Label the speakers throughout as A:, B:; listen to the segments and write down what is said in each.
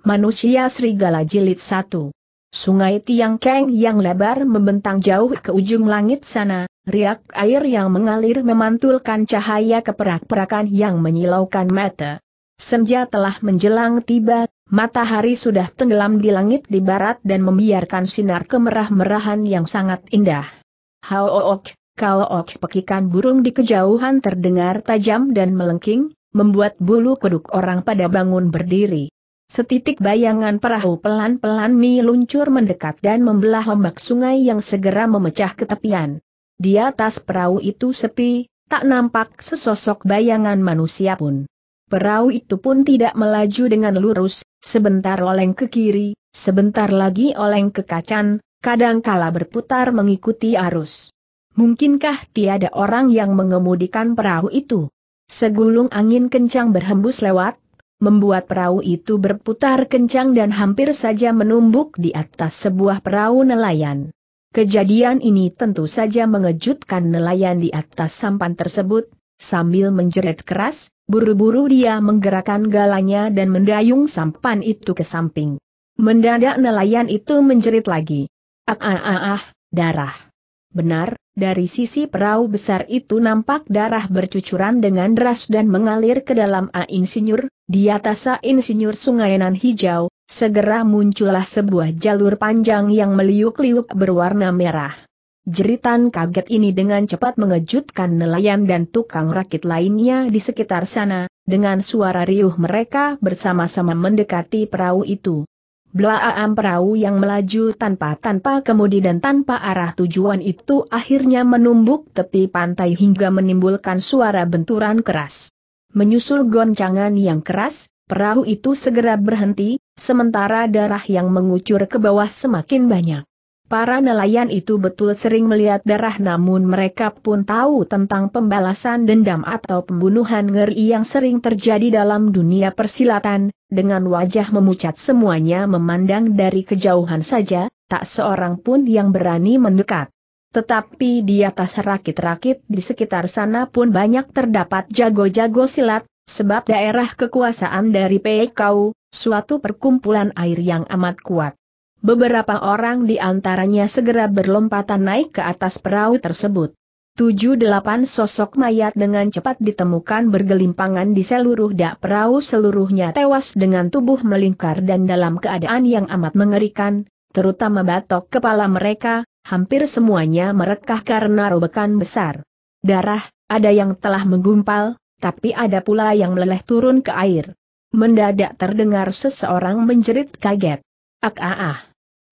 A: Manusia Serigala Jilid 1 Sungai Tiang Keng yang lebar membentang jauh ke ujung langit sana, riak air yang mengalir memantulkan cahaya keperak-perakan yang menyilaukan mata. Senja telah menjelang tiba, matahari sudah tenggelam di langit di barat dan membiarkan sinar kemerah-merahan yang sangat indah. Haook, kaook pekikan burung di kejauhan terdengar tajam dan melengking, membuat bulu kuduk orang pada bangun berdiri. Setitik bayangan perahu pelan-pelan meluncur mendekat dan membelah ombak sungai yang segera memecah ketepian. tepian. Di atas perahu itu sepi, tak nampak sesosok bayangan manusia pun. Perahu itu pun tidak melaju dengan lurus, sebentar oleng ke kiri, sebentar lagi oleng ke kacan, kadangkala berputar mengikuti arus. Mungkinkah tiada orang yang mengemudikan perahu itu? Segulung angin kencang berhembus lewat, membuat perahu itu berputar kencang dan hampir saja menumbuk di atas sebuah perahu nelayan. Kejadian ini tentu saja mengejutkan nelayan di atas sampan tersebut, sambil menjerit keras, buru-buru dia menggerakkan galanya dan mendayung sampan itu ke samping. Mendadak nelayan itu menjerit lagi. Ah ah ah ah, darah. Benar, dari sisi perahu besar itu nampak darah bercucuran dengan deras dan mengalir ke dalam insinyur, di atas insinyur sungai nan hijau, segera muncullah sebuah jalur panjang yang meliuk-liuk berwarna merah. Jeritan kaget ini dengan cepat mengejutkan nelayan dan tukang rakit lainnya di sekitar sana, dengan suara riuh mereka bersama-sama mendekati perahu itu. Belaam perahu yang melaju tanpa-tanpa kemudi dan tanpa arah tujuan itu akhirnya menumbuk tepi pantai hingga menimbulkan suara benturan keras. Menyusul goncangan yang keras, perahu itu segera berhenti, sementara darah yang mengucur ke bawah semakin banyak. Para nelayan itu betul sering melihat darah namun mereka pun tahu tentang pembalasan dendam atau pembunuhan ngeri yang sering terjadi dalam dunia persilatan, dengan wajah memucat semuanya memandang dari kejauhan saja, tak seorang pun yang berani mendekat. Tetapi di atas rakit-rakit di sekitar sana pun banyak terdapat jago-jago silat, sebab daerah kekuasaan dari Pekau, suatu perkumpulan air yang amat kuat. Beberapa orang di antaranya segera berlompatan naik ke atas perahu tersebut. Tujuh delapan sosok mayat dengan cepat ditemukan bergelimpangan di seluruh dak perahu seluruhnya tewas dengan tubuh melingkar dan dalam keadaan yang amat mengerikan, terutama batok kepala mereka, hampir semuanya merekah karena robekan besar. Darah, ada yang telah menggumpal, tapi ada pula yang meleleh turun ke air. Mendadak terdengar seseorang menjerit kaget. Ak ah ah.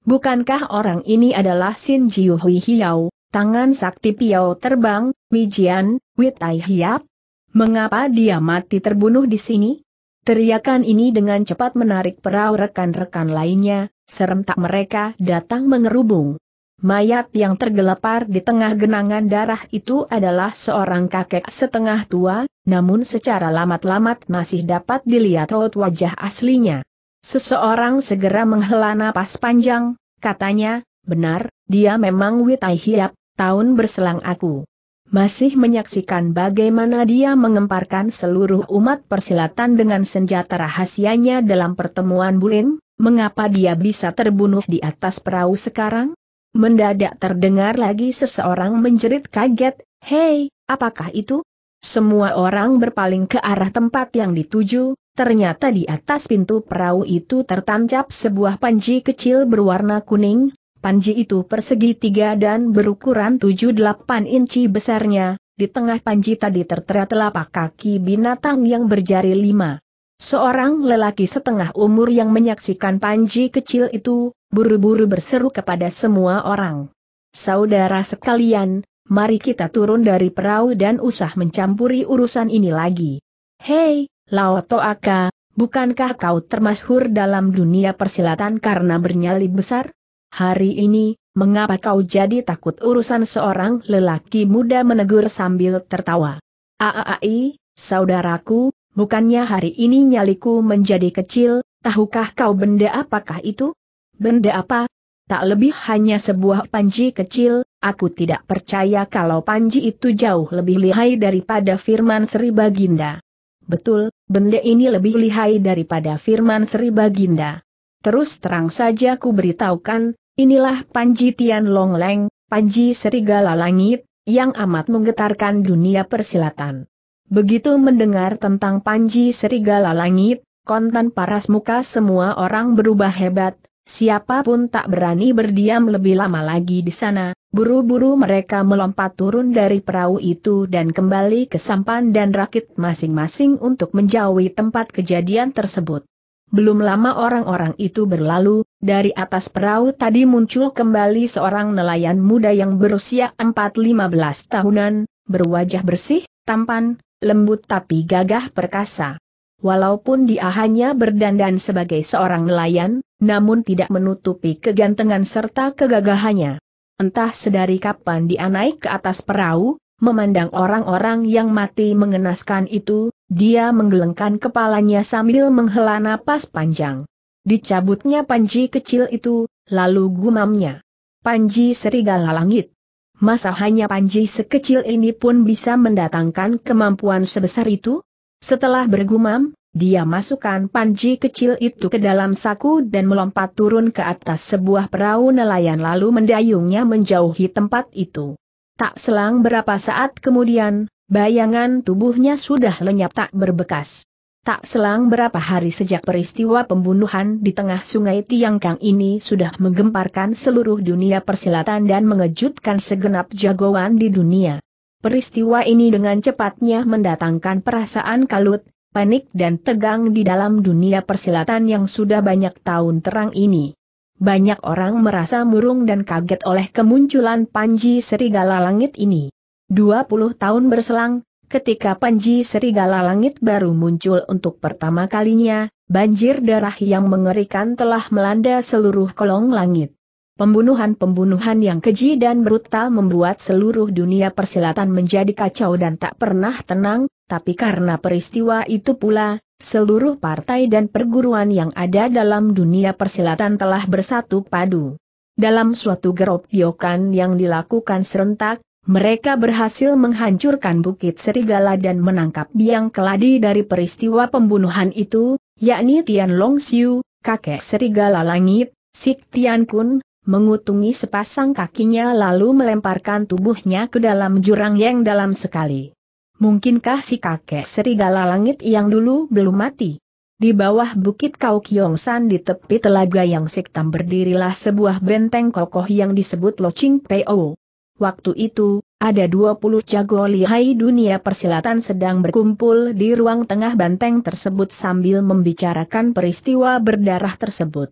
A: Bukankah orang ini adalah Sin Jiu Hui Hiao, tangan sakti Piao terbang, Wijian, Witai Hiap? Mengapa dia mati terbunuh di sini? Teriakan ini dengan cepat menarik perahu rekan-rekan lainnya, serentak mereka datang mengerubung. Mayat yang tergelepar di tengah genangan darah itu adalah seorang kakek setengah tua, namun secara lamat-lamat masih dapat dilihat raut wajah aslinya. Seseorang segera menghela napas panjang, katanya, benar, dia memang Witai Hiap, tahun berselang aku. Masih menyaksikan bagaimana dia mengemparkan seluruh umat persilatan dengan senjata rahasianya dalam pertemuan Bulin, mengapa dia bisa terbunuh di atas perahu sekarang? Mendadak terdengar lagi seseorang menjerit kaget, hei, apakah itu? Semua orang berpaling ke arah tempat yang dituju, Ternyata di atas pintu perahu itu tertancap sebuah panji kecil berwarna kuning, panji itu persegi tiga dan berukuran 7-8 inci besarnya, di tengah panji tadi tertera telapak kaki binatang yang berjari lima. Seorang lelaki setengah umur yang menyaksikan panji kecil itu, buru-buru berseru kepada semua orang. Saudara sekalian, mari kita turun dari perahu dan usah mencampuri urusan ini lagi. Hei, Lao Toaka, bukankah kau termasyhur dalam dunia persilatan karena bernyali besar? Hari ini, mengapa kau jadi takut urusan seorang lelaki muda menegur sambil tertawa? Aai, saudaraku, bukannya hari ini nyaliku menjadi kecil, tahukah kau benda apakah itu? Benda apa? Tak lebih hanya sebuah panji kecil, aku tidak percaya kalau panji itu jauh lebih lihai daripada firman Sri Baginda. Betul, benda ini lebih lihai daripada firman Sri Baginda. Terus terang saja ku beritahukan, inilah Panji Tian Long Leng, Panji Serigala Langit, yang amat menggetarkan dunia persilatan. Begitu mendengar tentang Panji Serigala Langit, kontan paras muka semua orang berubah hebat, Siapapun tak berani berdiam lebih lama lagi di sana, buru-buru mereka melompat turun dari perahu itu dan kembali ke sampan dan rakit masing-masing untuk menjauhi tempat kejadian tersebut. Belum lama orang-orang itu berlalu, dari atas perahu tadi muncul kembali seorang nelayan muda yang berusia 4-15 tahunan, berwajah bersih, tampan, lembut tapi gagah perkasa. Walaupun dia hanya berdandan sebagai seorang nelayan, namun tidak menutupi kegantengan serta kegagahannya. Entah sedari kapan dia naik ke atas perahu, memandang orang-orang yang mati mengenaskan itu, dia menggelengkan kepalanya sambil menghela napas panjang. Dicabutnya panji kecil itu, lalu gumamnya. Panji serigala langit. Masa hanya panji sekecil ini pun bisa mendatangkan kemampuan sebesar itu? Setelah bergumam, dia masukkan panji kecil itu ke dalam saku dan melompat turun ke atas sebuah perahu nelayan lalu mendayungnya menjauhi tempat itu. Tak selang berapa saat kemudian, bayangan tubuhnya sudah lenyap tak berbekas. Tak selang berapa hari sejak peristiwa pembunuhan di tengah sungai Tiangkang ini sudah menggemparkan seluruh dunia persilatan dan mengejutkan segenap jagoan di dunia. Peristiwa ini dengan cepatnya mendatangkan perasaan kalut, panik dan tegang di dalam dunia persilatan yang sudah banyak tahun terang ini. Banyak orang merasa murung dan kaget oleh kemunculan Panji Serigala Langit ini. 20 tahun berselang, ketika Panji Serigala Langit baru muncul untuk pertama kalinya, banjir darah yang mengerikan telah melanda seluruh kolong langit. Pembunuhan-pembunuhan yang keji dan brutal membuat seluruh dunia persilatan menjadi kacau dan tak pernah tenang, tapi karena peristiwa itu pula, seluruh partai dan perguruan yang ada dalam dunia persilatan telah bersatu padu. Dalam suatu gerobokan yang dilakukan serentak, mereka berhasil menghancurkan Bukit Serigala dan menangkap biang keladi dari peristiwa pembunuhan itu, yakni Tian Longxiu, kakek Serigala Langit, Sik Tian Kun, mengutungi sepasang kakinya lalu melemparkan tubuhnya ke dalam jurang yang dalam sekali. Mungkinkah si kakek serigala langit yang dulu belum mati? Di bawah bukit Kau San di tepi telaga yang siktam berdirilah sebuah benteng kokoh yang disebut Locing Peo. Waktu itu, ada 20 jago lihai dunia persilatan sedang berkumpul di ruang tengah benteng tersebut sambil membicarakan peristiwa berdarah tersebut.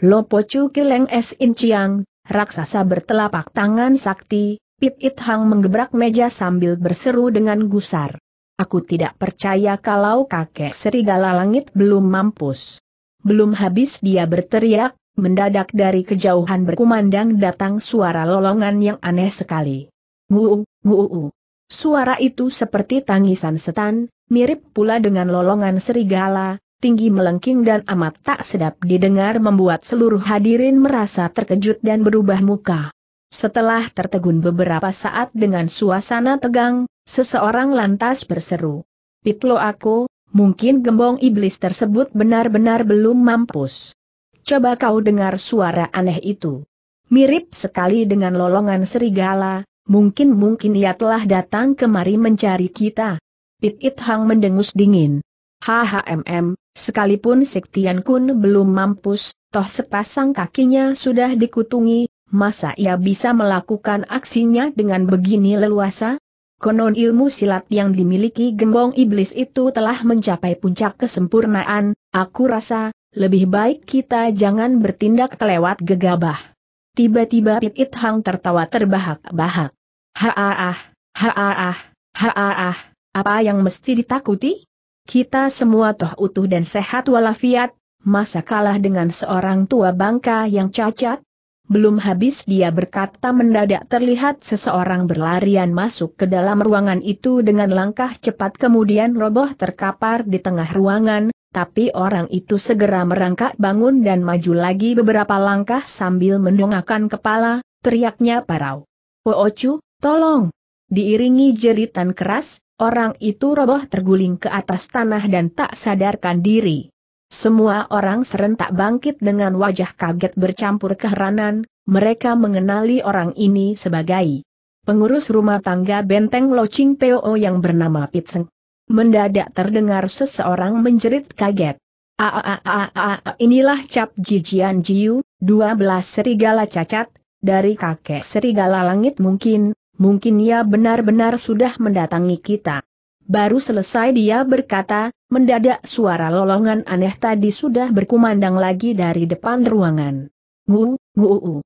A: Lopocu Kileng S. Inciang, raksasa bertelapak tangan sakti, Pit It Hang menggebrak meja sambil berseru dengan gusar. Aku tidak percaya kalau kakek serigala langit belum mampus. Belum habis dia berteriak, mendadak dari kejauhan berkumandang datang suara lolongan yang aneh sekali. Nguu, nguu. Suara itu seperti tangisan setan, mirip pula dengan lolongan serigala, tinggi melengking dan amat tak sedap didengar membuat seluruh hadirin merasa terkejut dan berubah muka. Setelah tertegun beberapa saat dengan suasana tegang, seseorang lantas berseru. Pitlo aku, mungkin gembong iblis tersebut benar-benar belum mampus. Coba kau dengar suara aneh itu. Mirip sekali dengan lolongan serigala, mungkin-mungkin ia telah datang kemari mencari kita. Pit It Hang mendengus dingin. HHMM, Sekalipun Sektian Kun belum mampus, toh sepasang kakinya sudah dikutungi, masa ia bisa melakukan aksinya dengan begini leluasa? Konon ilmu silat yang dimiliki gembong iblis itu telah mencapai puncak kesempurnaan, aku rasa, lebih baik kita jangan bertindak kelewat gegabah. Tiba-tiba Pit It Hang tertawa terbahak-bahak. Haaah, haaah, haaah, apa yang mesti ditakuti? Kita semua toh utuh dan sehat walafiat, masa kalah dengan seorang tua bangka yang cacat? Belum habis dia berkata mendadak terlihat seseorang berlarian masuk ke dalam ruangan itu dengan langkah cepat kemudian roboh terkapar di tengah ruangan, tapi orang itu segera merangkak bangun dan maju lagi beberapa langkah sambil mendongakkan kepala, teriaknya parau. Poocu, tolong! Diiringi jeritan keras, Orang itu roboh terguling ke atas tanah dan tak sadarkan diri. Semua orang serentak bangkit dengan wajah kaget bercampur keheranan, mereka mengenali orang ini sebagai pengurus rumah tangga benteng Locing PO yang bernama Pitseng. Mendadak terdengar seseorang menjerit kaget. -a, inilah cap jijian jiu, 12 serigala cacat, dari kakek serigala langit mungkin, mungkin ia benar-benar sudah mendatangi kita. Baru selesai dia berkata, mendadak suara lolongan aneh tadi sudah berkumandang lagi dari depan ruangan. Ngu, ngu,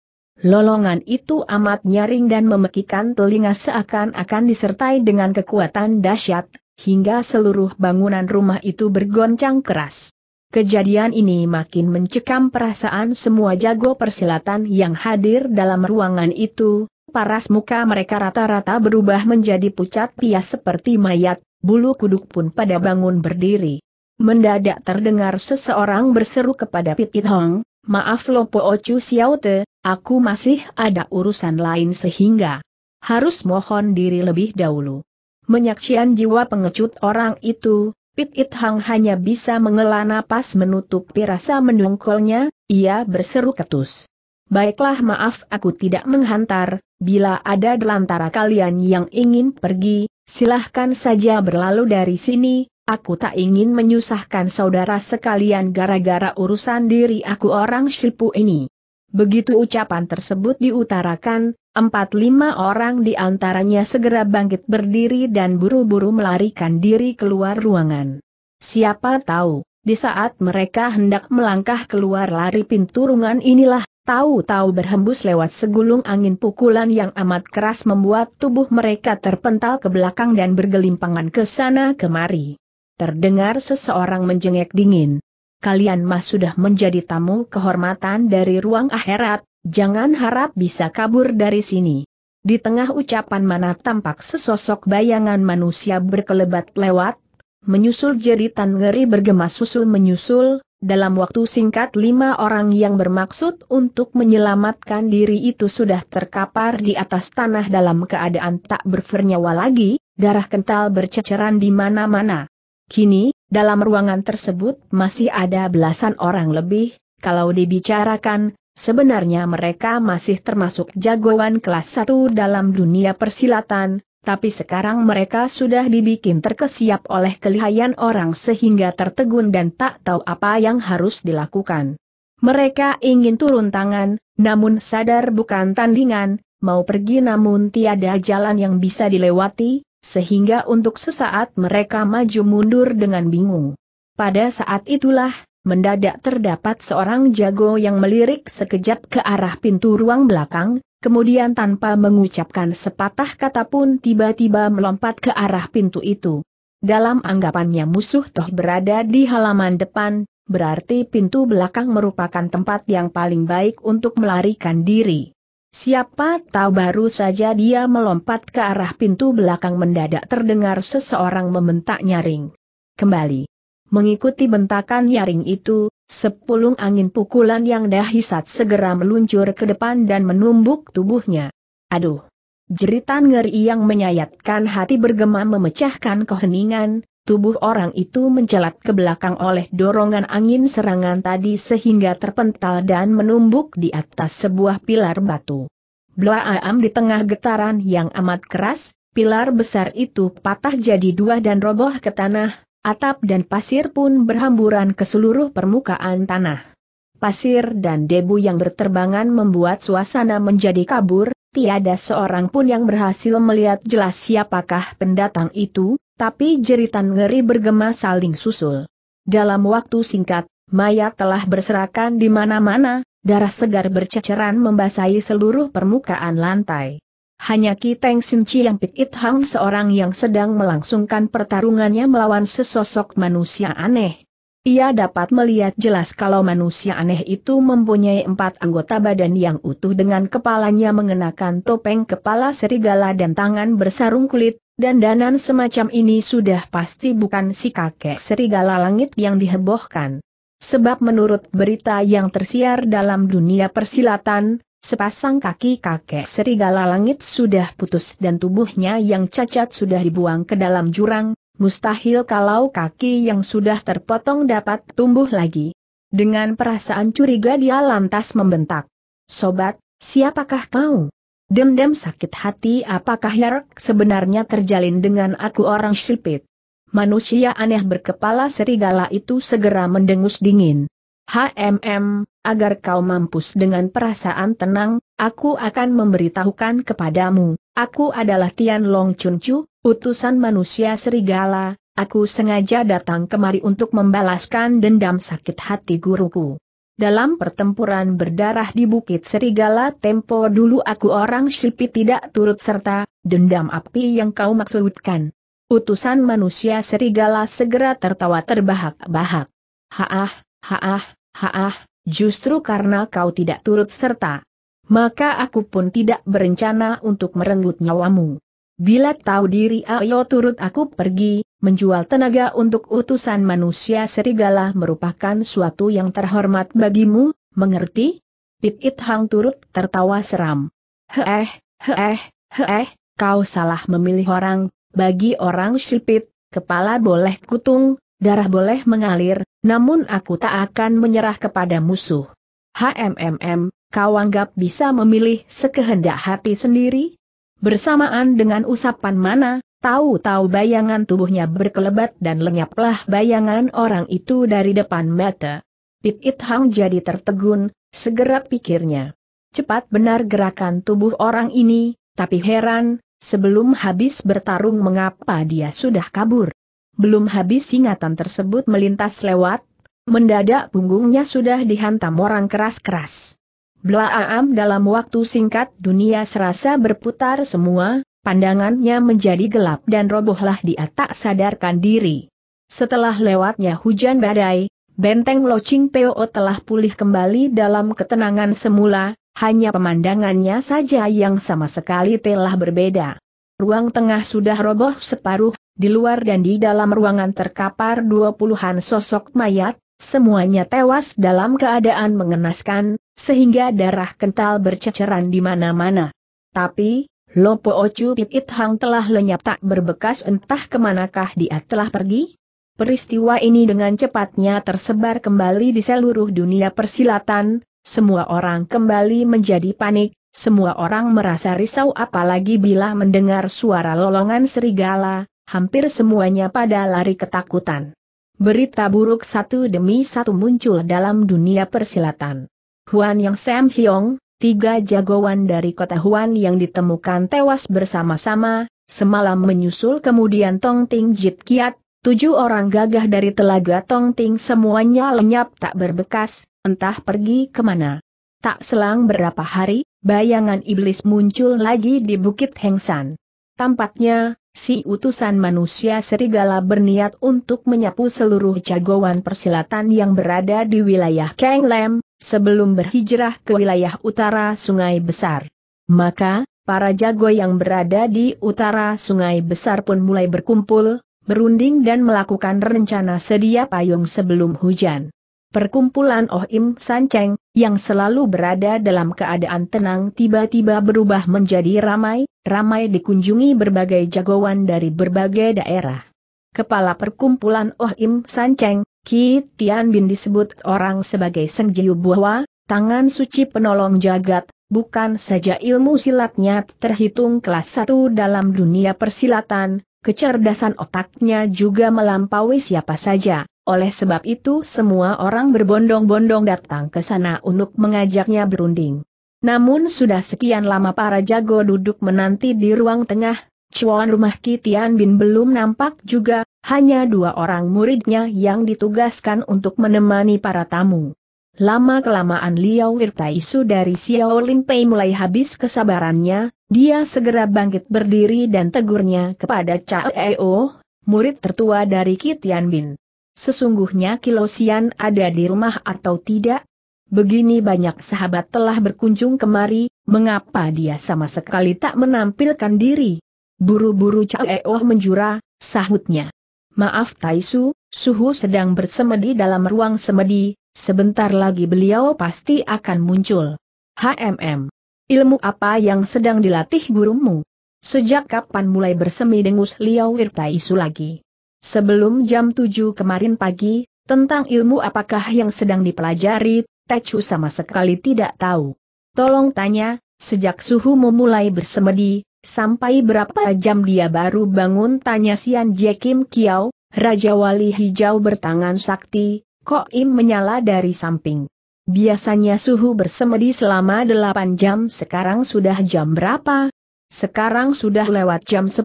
A: Lolongan itu amat nyaring dan memekikan telinga seakan-akan disertai dengan kekuatan dahsyat, hingga seluruh bangunan rumah itu bergoncang keras. Kejadian ini makin mencekam perasaan semua jago persilatan yang hadir dalam ruangan itu, paras muka mereka rata-rata berubah menjadi pucat pias seperti mayat, bulu kuduk pun pada bangun berdiri. Mendadak terdengar seseorang berseru kepada Pit It Hong, maaf Lopo Ocu Te, aku masih ada urusan lain sehingga harus mohon diri lebih dahulu. Menyaksian jiwa pengecut orang itu, Pit It Hong hanya bisa mengelana napas menutup pirasa mendungkolnya, ia berseru ketus. Baiklah maaf aku tidak menghantar, bila ada di kalian yang ingin pergi, silahkan saja berlalu dari sini, aku tak ingin menyusahkan saudara sekalian gara-gara urusan diri aku orang Sipu ini. Begitu ucapan tersebut diutarakan, Empat lima orang di antaranya segera bangkit berdiri dan buru-buru melarikan diri keluar ruangan. Siapa tahu, di saat mereka hendak melangkah keluar lari pintu ruangan inilah, Tahu-tahu berhembus lewat segulung angin pukulan yang amat keras membuat tubuh mereka terpental ke belakang dan bergelimpangan ke sana kemari. Terdengar seseorang menjengek dingin. Kalian mah sudah menjadi tamu kehormatan dari ruang akhirat, jangan harap bisa kabur dari sini. Di tengah ucapan mana tampak sesosok bayangan manusia berkelebat lewat, menyusul jeritan ngeri bergema susul menyusul, dalam waktu singkat lima orang yang bermaksud untuk menyelamatkan diri itu sudah terkapar di atas tanah dalam keadaan tak bernyawa lagi, darah kental berceceran di mana-mana. Kini, dalam ruangan tersebut masih ada belasan orang lebih, kalau dibicarakan, sebenarnya mereka masih termasuk jagoan kelas satu dalam dunia persilatan, tapi sekarang mereka sudah dibikin terkesiap oleh kelihayan orang sehingga tertegun dan tak tahu apa yang harus dilakukan. Mereka ingin turun tangan, namun sadar bukan tandingan, mau pergi namun tiada jalan yang bisa dilewati, sehingga untuk sesaat mereka maju mundur dengan bingung. Pada saat itulah, mendadak terdapat seorang jago yang melirik sekejap ke arah pintu ruang belakang, kemudian tanpa mengucapkan sepatah kata pun tiba-tiba melompat ke arah pintu itu. Dalam anggapannya musuh toh berada di halaman depan, berarti pintu belakang merupakan tempat yang paling baik untuk melarikan diri. Siapa tahu baru saja dia melompat ke arah pintu belakang mendadak terdengar seseorang membentak nyaring. Kembali. Mengikuti bentakan nyaring itu, Sepuluh angin pukulan yang dahsyat segera meluncur ke depan dan menumbuk tubuhnya. Aduh! Jeritan ngeri yang menyayatkan hati bergema memecahkan keheningan, tubuh orang itu mencelat ke belakang oleh dorongan angin serangan tadi sehingga terpental dan menumbuk di atas sebuah pilar batu. Blaam di tengah getaran yang amat keras, pilar besar itu patah jadi dua dan roboh ke tanah, Atap dan pasir pun berhamburan ke seluruh permukaan tanah. Pasir dan debu yang berterbangan membuat suasana menjadi kabur, tiada seorang pun yang berhasil melihat jelas siapakah pendatang itu, tapi jeritan ngeri bergema saling susul. Dalam waktu singkat, mayat telah berserakan di mana-mana, darah segar berceceran membasahi seluruh permukaan lantai. Hanya Ki Teng Sin Chiang Pit Hang seorang yang sedang melangsungkan pertarungannya melawan sesosok manusia aneh. Ia dapat melihat jelas kalau manusia aneh itu mempunyai empat anggota badan yang utuh dengan kepalanya mengenakan topeng kepala serigala dan tangan bersarung kulit, dan danan semacam ini sudah pasti bukan si kakek serigala langit yang dihebohkan. Sebab menurut berita yang tersiar dalam dunia persilatan, Sepasang kaki kakek serigala langit sudah putus dan tubuhnya yang cacat sudah dibuang ke dalam jurang, mustahil kalau kaki yang sudah terpotong dapat tumbuh lagi. Dengan perasaan curiga dia lantas membentak. Sobat, siapakah kau? Dendam sakit hati apakah Yark sebenarnya terjalin dengan aku orang sipit? Manusia aneh berkepala serigala itu segera mendengus dingin. HMM, agar kau mampus dengan perasaan tenang, aku akan memberitahukan kepadamu, aku adalah Tian Long Chun Chu, utusan manusia serigala, aku sengaja datang kemari untuk membalaskan dendam sakit hati guruku. Dalam pertempuran berdarah di Bukit Serigala tempo dulu aku orang Sipi tidak turut serta, dendam api yang kau maksudkan. Utusan manusia serigala segera tertawa terbahak-bahak. Haah, haah, Haah, justru karena kau tidak turut serta. Maka aku pun tidak berencana untuk merenggut nyawamu. Bila tahu diri ayo turut aku pergi, menjual tenaga untuk utusan manusia serigala merupakan suatu yang terhormat bagimu, mengerti? Pit It Hang turut tertawa seram. Heeh, heeh, heeh, kau salah memilih orang, bagi orang sipit, kepala boleh kutung, darah boleh mengalir, namun aku tak akan menyerah kepada musuh. HMMM, kau anggap bisa memilih sekehendak hati sendiri? Bersamaan dengan usapan mana, tahu-tahu bayangan tubuhnya berkelebat dan lenyaplah bayangan orang itu dari depan mata. Pit It Hang jadi tertegun, segera pikirnya. Cepat benar gerakan tubuh orang ini, tapi heran, sebelum habis bertarung mengapa dia sudah kabur. Belum habis singatan tersebut melintas lewat, mendadak punggungnya sudah dihantam orang keras-keras. Blaam dalam waktu singkat dunia serasa berputar semua, pandangannya menjadi gelap dan robohlah dia tak sadarkan diri. Setelah lewatnya hujan badai, benteng Locing PO telah pulih kembali dalam ketenangan semula, hanya pemandangannya saja yang sama sekali telah berbeda. Ruang tengah sudah roboh separuh, di luar dan di dalam ruangan terkapar dua puluhan sosok mayat, semuanya tewas dalam keadaan mengenaskan, sehingga darah kental berceceran di mana-mana. Tapi, Lopo Ocu Pipit Hang telah lenyap tak berbekas entah kemanakah dia telah pergi? Peristiwa ini dengan cepatnya tersebar kembali di seluruh dunia persilatan, semua orang kembali menjadi panik, semua orang merasa risau apalagi bila mendengar suara lolongan serigala, hampir semuanya pada lari ketakutan. Berita buruk satu demi satu muncul dalam dunia persilatan. Huan Yang Sam Hyong, tiga jagoan dari kota Huan yang ditemukan tewas bersama-sama, semalam menyusul kemudian Tong Ting Jit Kiat, tujuh orang gagah dari telaga Tong Ting semuanya lenyap tak berbekas, entah pergi kemana. Tak selang berapa hari, bayangan iblis muncul lagi di Bukit Hengsan. Tampaknya, si utusan manusia serigala berniat untuk menyapu seluruh jagoan persilatan yang berada di wilayah Kenglem, sebelum berhijrah ke wilayah utara Sungai Besar. Maka, para jago yang berada di utara Sungai Besar pun mulai berkumpul, berunding dan melakukan rencana sedia payung sebelum hujan. Perkumpulan Oh Im San Cheng, yang selalu berada dalam keadaan tenang tiba-tiba berubah menjadi ramai, ramai dikunjungi berbagai jagoan dari berbagai daerah. Kepala perkumpulan Oh Im San Cheng, Ki Tian Bin disebut orang sebagai Seng Jiu Buwa, tangan suci penolong jagat, bukan saja ilmu silatnya terhitung kelas satu dalam dunia persilatan, kecerdasan otaknya juga melampaui siapa saja. Oleh sebab itu semua orang berbondong-bondong datang ke sana untuk mengajaknya berunding. Namun sudah sekian lama para jago duduk menanti di ruang tengah, cuan rumah Kitian Bin belum nampak juga, hanya dua orang muridnya yang ditugaskan untuk menemani para tamu. Lama-kelamaan Liao Wirtaisu dari Xiao Pei mulai habis kesabarannya, dia segera bangkit berdiri dan tegurnya kepada Cao Eo, murid tertua dari Kitian Bin. Sesungguhnya Kilosian ada di rumah atau tidak? Begini banyak sahabat telah berkunjung kemari, mengapa dia sama sekali tak menampilkan diri? Buru-buru Caeoh menjura, sahutnya. Maaf Taisu, suhu sedang bersemedi dalam ruang semedi, sebentar lagi beliau pasti akan muncul. HMM. Ilmu apa yang sedang dilatih gurumu? Sejak kapan mulai bersemi dengus Liao Wirtaisu lagi? Sebelum jam 7 kemarin pagi, tentang ilmu apakah yang sedang dipelajari, Tecu sama sekali tidak tahu. Tolong tanya, sejak suhu memulai bersemedi, sampai berapa jam dia baru bangun tanya Sian Jie Kim Kiao, Raja Wali Hijau bertangan sakti, Kok Im menyala dari samping. Biasanya suhu bersemedi selama 8 jam sekarang sudah jam berapa? Sekarang sudah lewat jam 10.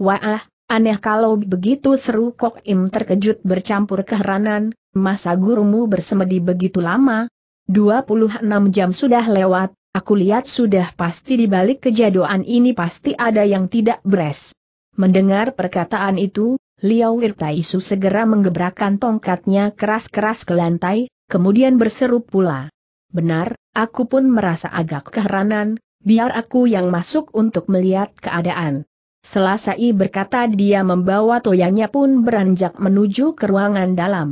A: Wah, Aneh kalau begitu seru Kok Im terkejut bercampur keheranan, masa gurumu bersemedi begitu lama? 26 jam sudah lewat, aku lihat sudah pasti di balik kejadoan ini pasti ada yang tidak beres. Mendengar perkataan itu, Liao Wirtaisu segera menggebrakkan tongkatnya keras-keras ke lantai, kemudian berseru pula. Benar, aku pun merasa agak keheranan, biar aku yang masuk untuk melihat keadaan. Selasai berkata dia membawa toyanya pun beranjak menuju ke ruangan dalam.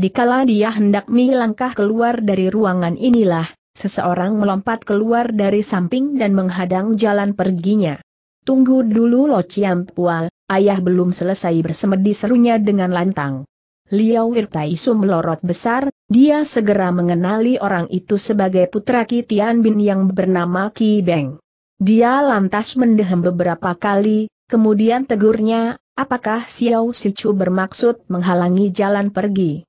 A: Dikala dia hendak melangkah keluar dari ruangan inilah, seseorang melompat keluar dari samping dan menghadang jalan perginya. Tunggu dulu Lo Ciam Pual, ayah belum selesai bersemedi serunya dengan lantang. Liao Irtaisu melorot besar, dia segera mengenali orang itu sebagai putra Kitian Bin yang bernama Ki Beng. Dia lantas mendehem beberapa kali, Kemudian tegurnya, apakah Xiao Sichu bermaksud menghalangi jalan pergi?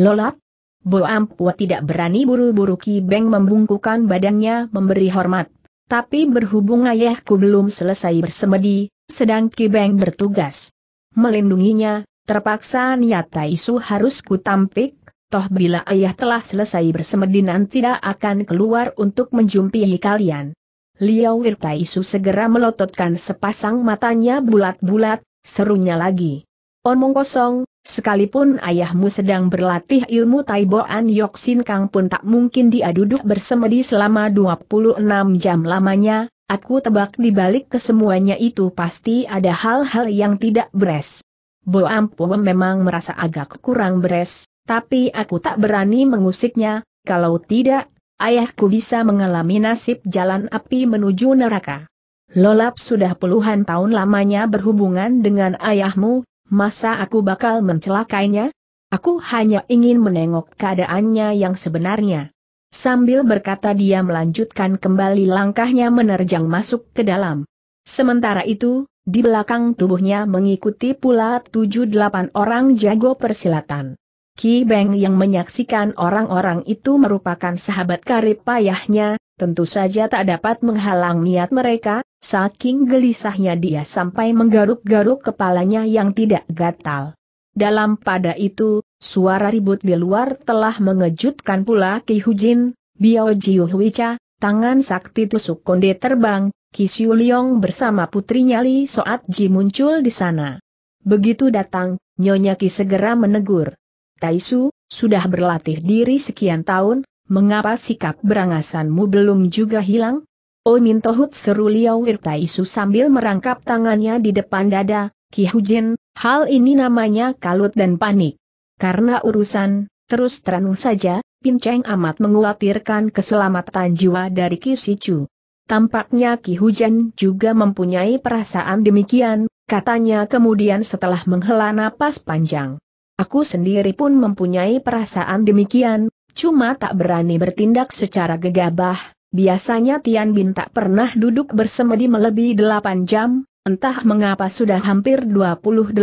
A: Lolap? Bo Ampua tidak berani buru-buru Ki Beng membungkukan badannya memberi hormat. Tapi berhubung ayahku belum selesai bersemedi, sedang Ki Beng bertugas melindunginya, terpaksa Tai Taisu harus kutampik, toh bila ayah telah selesai bersemedi nanti tidak akan keluar untuk menjumpai kalian. Liao Wirtaisu segera melototkan sepasang matanya bulat-bulat, serunya lagi. Omong kosong, sekalipun ayahmu sedang berlatih ilmu Taiboan Yoksin Kang pun tak mungkin dia duduk bersemedi selama 26 jam lamanya, aku tebak di balik kesemuanya itu pasti ada hal-hal yang tidak beres. Bo Ampo memang merasa agak kurang beres, tapi aku tak berani mengusiknya, kalau tidak, ayahku bisa mengalami nasib jalan api menuju neraka. Lolap sudah puluhan tahun lamanya berhubungan dengan ayahmu, masa aku bakal mencelakainya? Aku hanya ingin menengok keadaannya yang sebenarnya. Sambil berkata dia melanjutkan kembali langkahnya menerjang masuk ke dalam. Sementara itu, di belakang tubuhnya mengikuti pula tujuh delapan orang jago persilatan. Ki Beng yang menyaksikan orang-orang itu merupakan sahabat karib payahnya, tentu saja tak dapat menghalang niat mereka, saking gelisahnya dia sampai menggaruk-garuk kepalanya yang tidak gatal. Dalam pada itu, suara ribut di luar telah mengejutkan pula Ki Hujin, Biao Jiu Huicha, tangan sakti tusuk konde terbang, Ki Siu Liong bersama putrinya Li Soat Ji muncul di sana. Begitu datang, Nyonya Ki segera menegur. Taisu, sudah berlatih diri sekian tahun, mengapa sikap berangasanmu belum juga hilang? Oh Mintohut seru Liawir Taisu sambil merangkap tangannya di depan dada, Ki Hujin, hal ini namanya kalut dan panik. Karena urusan, terus terang saja, Pinceng amat menguatirkan keselamatan jiwa dari Ki Sicu. Tampaknya Ki Hujan juga mempunyai perasaan demikian, katanya kemudian setelah menghela napas panjang. Aku sendiri pun mempunyai perasaan demikian, cuma tak berani bertindak secara gegabah. Biasanya Tian Bin tak pernah duduk bersemedi melebihi 8 jam, entah mengapa sudah hampir 28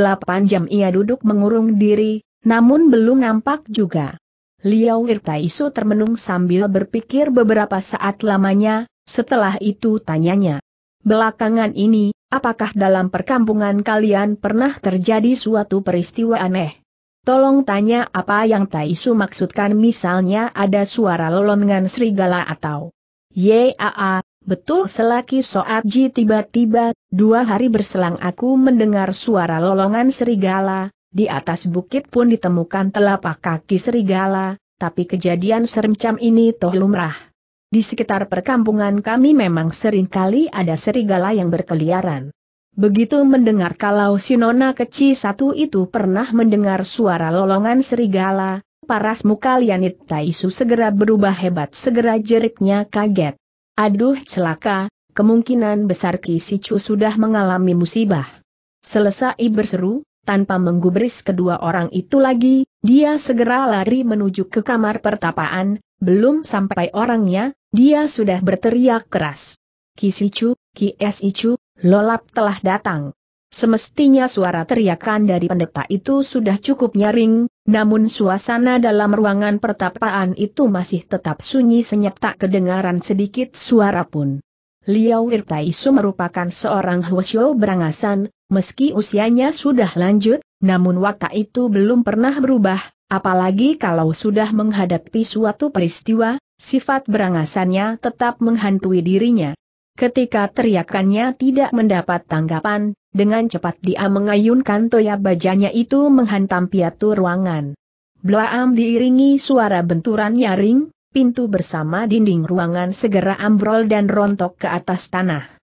A: jam ia duduk mengurung diri, namun belum nampak juga. Liao Irtaisu termenung sambil berpikir beberapa saat lamanya, setelah itu tanyanya. Belakangan ini, apakah dalam perkampungan kalian pernah terjadi suatu peristiwa aneh? Tolong tanya apa yang Taisu maksudkan misalnya ada suara lolongan serigala atau YAA, betul selaki Ji tiba-tiba, dua hari berselang aku mendengar suara lolongan serigala, di atas bukit pun ditemukan telapak kaki serigala, tapi kejadian serencam ini toh lumrah. Di sekitar perkampungan kami memang seringkali ada serigala yang berkeliaran. Begitu mendengar kalau si nona kecil satu itu pernah mendengar suara lolongan serigala, paras muka Lianit Taisu segera berubah hebat segera jeritnya kaget. Aduh celaka, kemungkinan besar Ki Sichu sudah mengalami musibah. Selesai berseru, tanpa menggubris kedua orang itu lagi, dia segera lari menuju ke kamar pertapaan, belum sampai orangnya, dia sudah berteriak keras. Ki Sichu, Ki Sichu. Lolap telah datang. Semestinya suara teriakan dari pendeta itu sudah cukup nyaring, namun suasana dalam ruangan pertapaan itu masih tetap sunyi senyap tak kedengaran sedikit suara pun. Liao Wirtaisu merupakan seorang Hwasyo berangasan, meski usianya sudah lanjut, namun watak itu belum pernah berubah, apalagi kalau sudah menghadapi suatu peristiwa, sifat berangasannya tetap menghantui dirinya. Ketika teriakannya tidak mendapat tanggapan, dengan cepat dia mengayunkan toya bajanya itu menghantam piatu ruangan. Blaam diiringi suara benturan nyaring, pintu bersama dinding ruangan segera ambrol dan rontok ke atas tanah.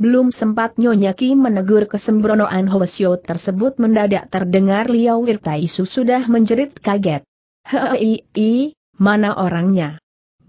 A: Belum sempat Nyonya Ki menegur kesembronoan Hwasyo tersebut mendadak terdengar Liao Wirtaisu sudah menjerit kaget. Hei, mana orangnya?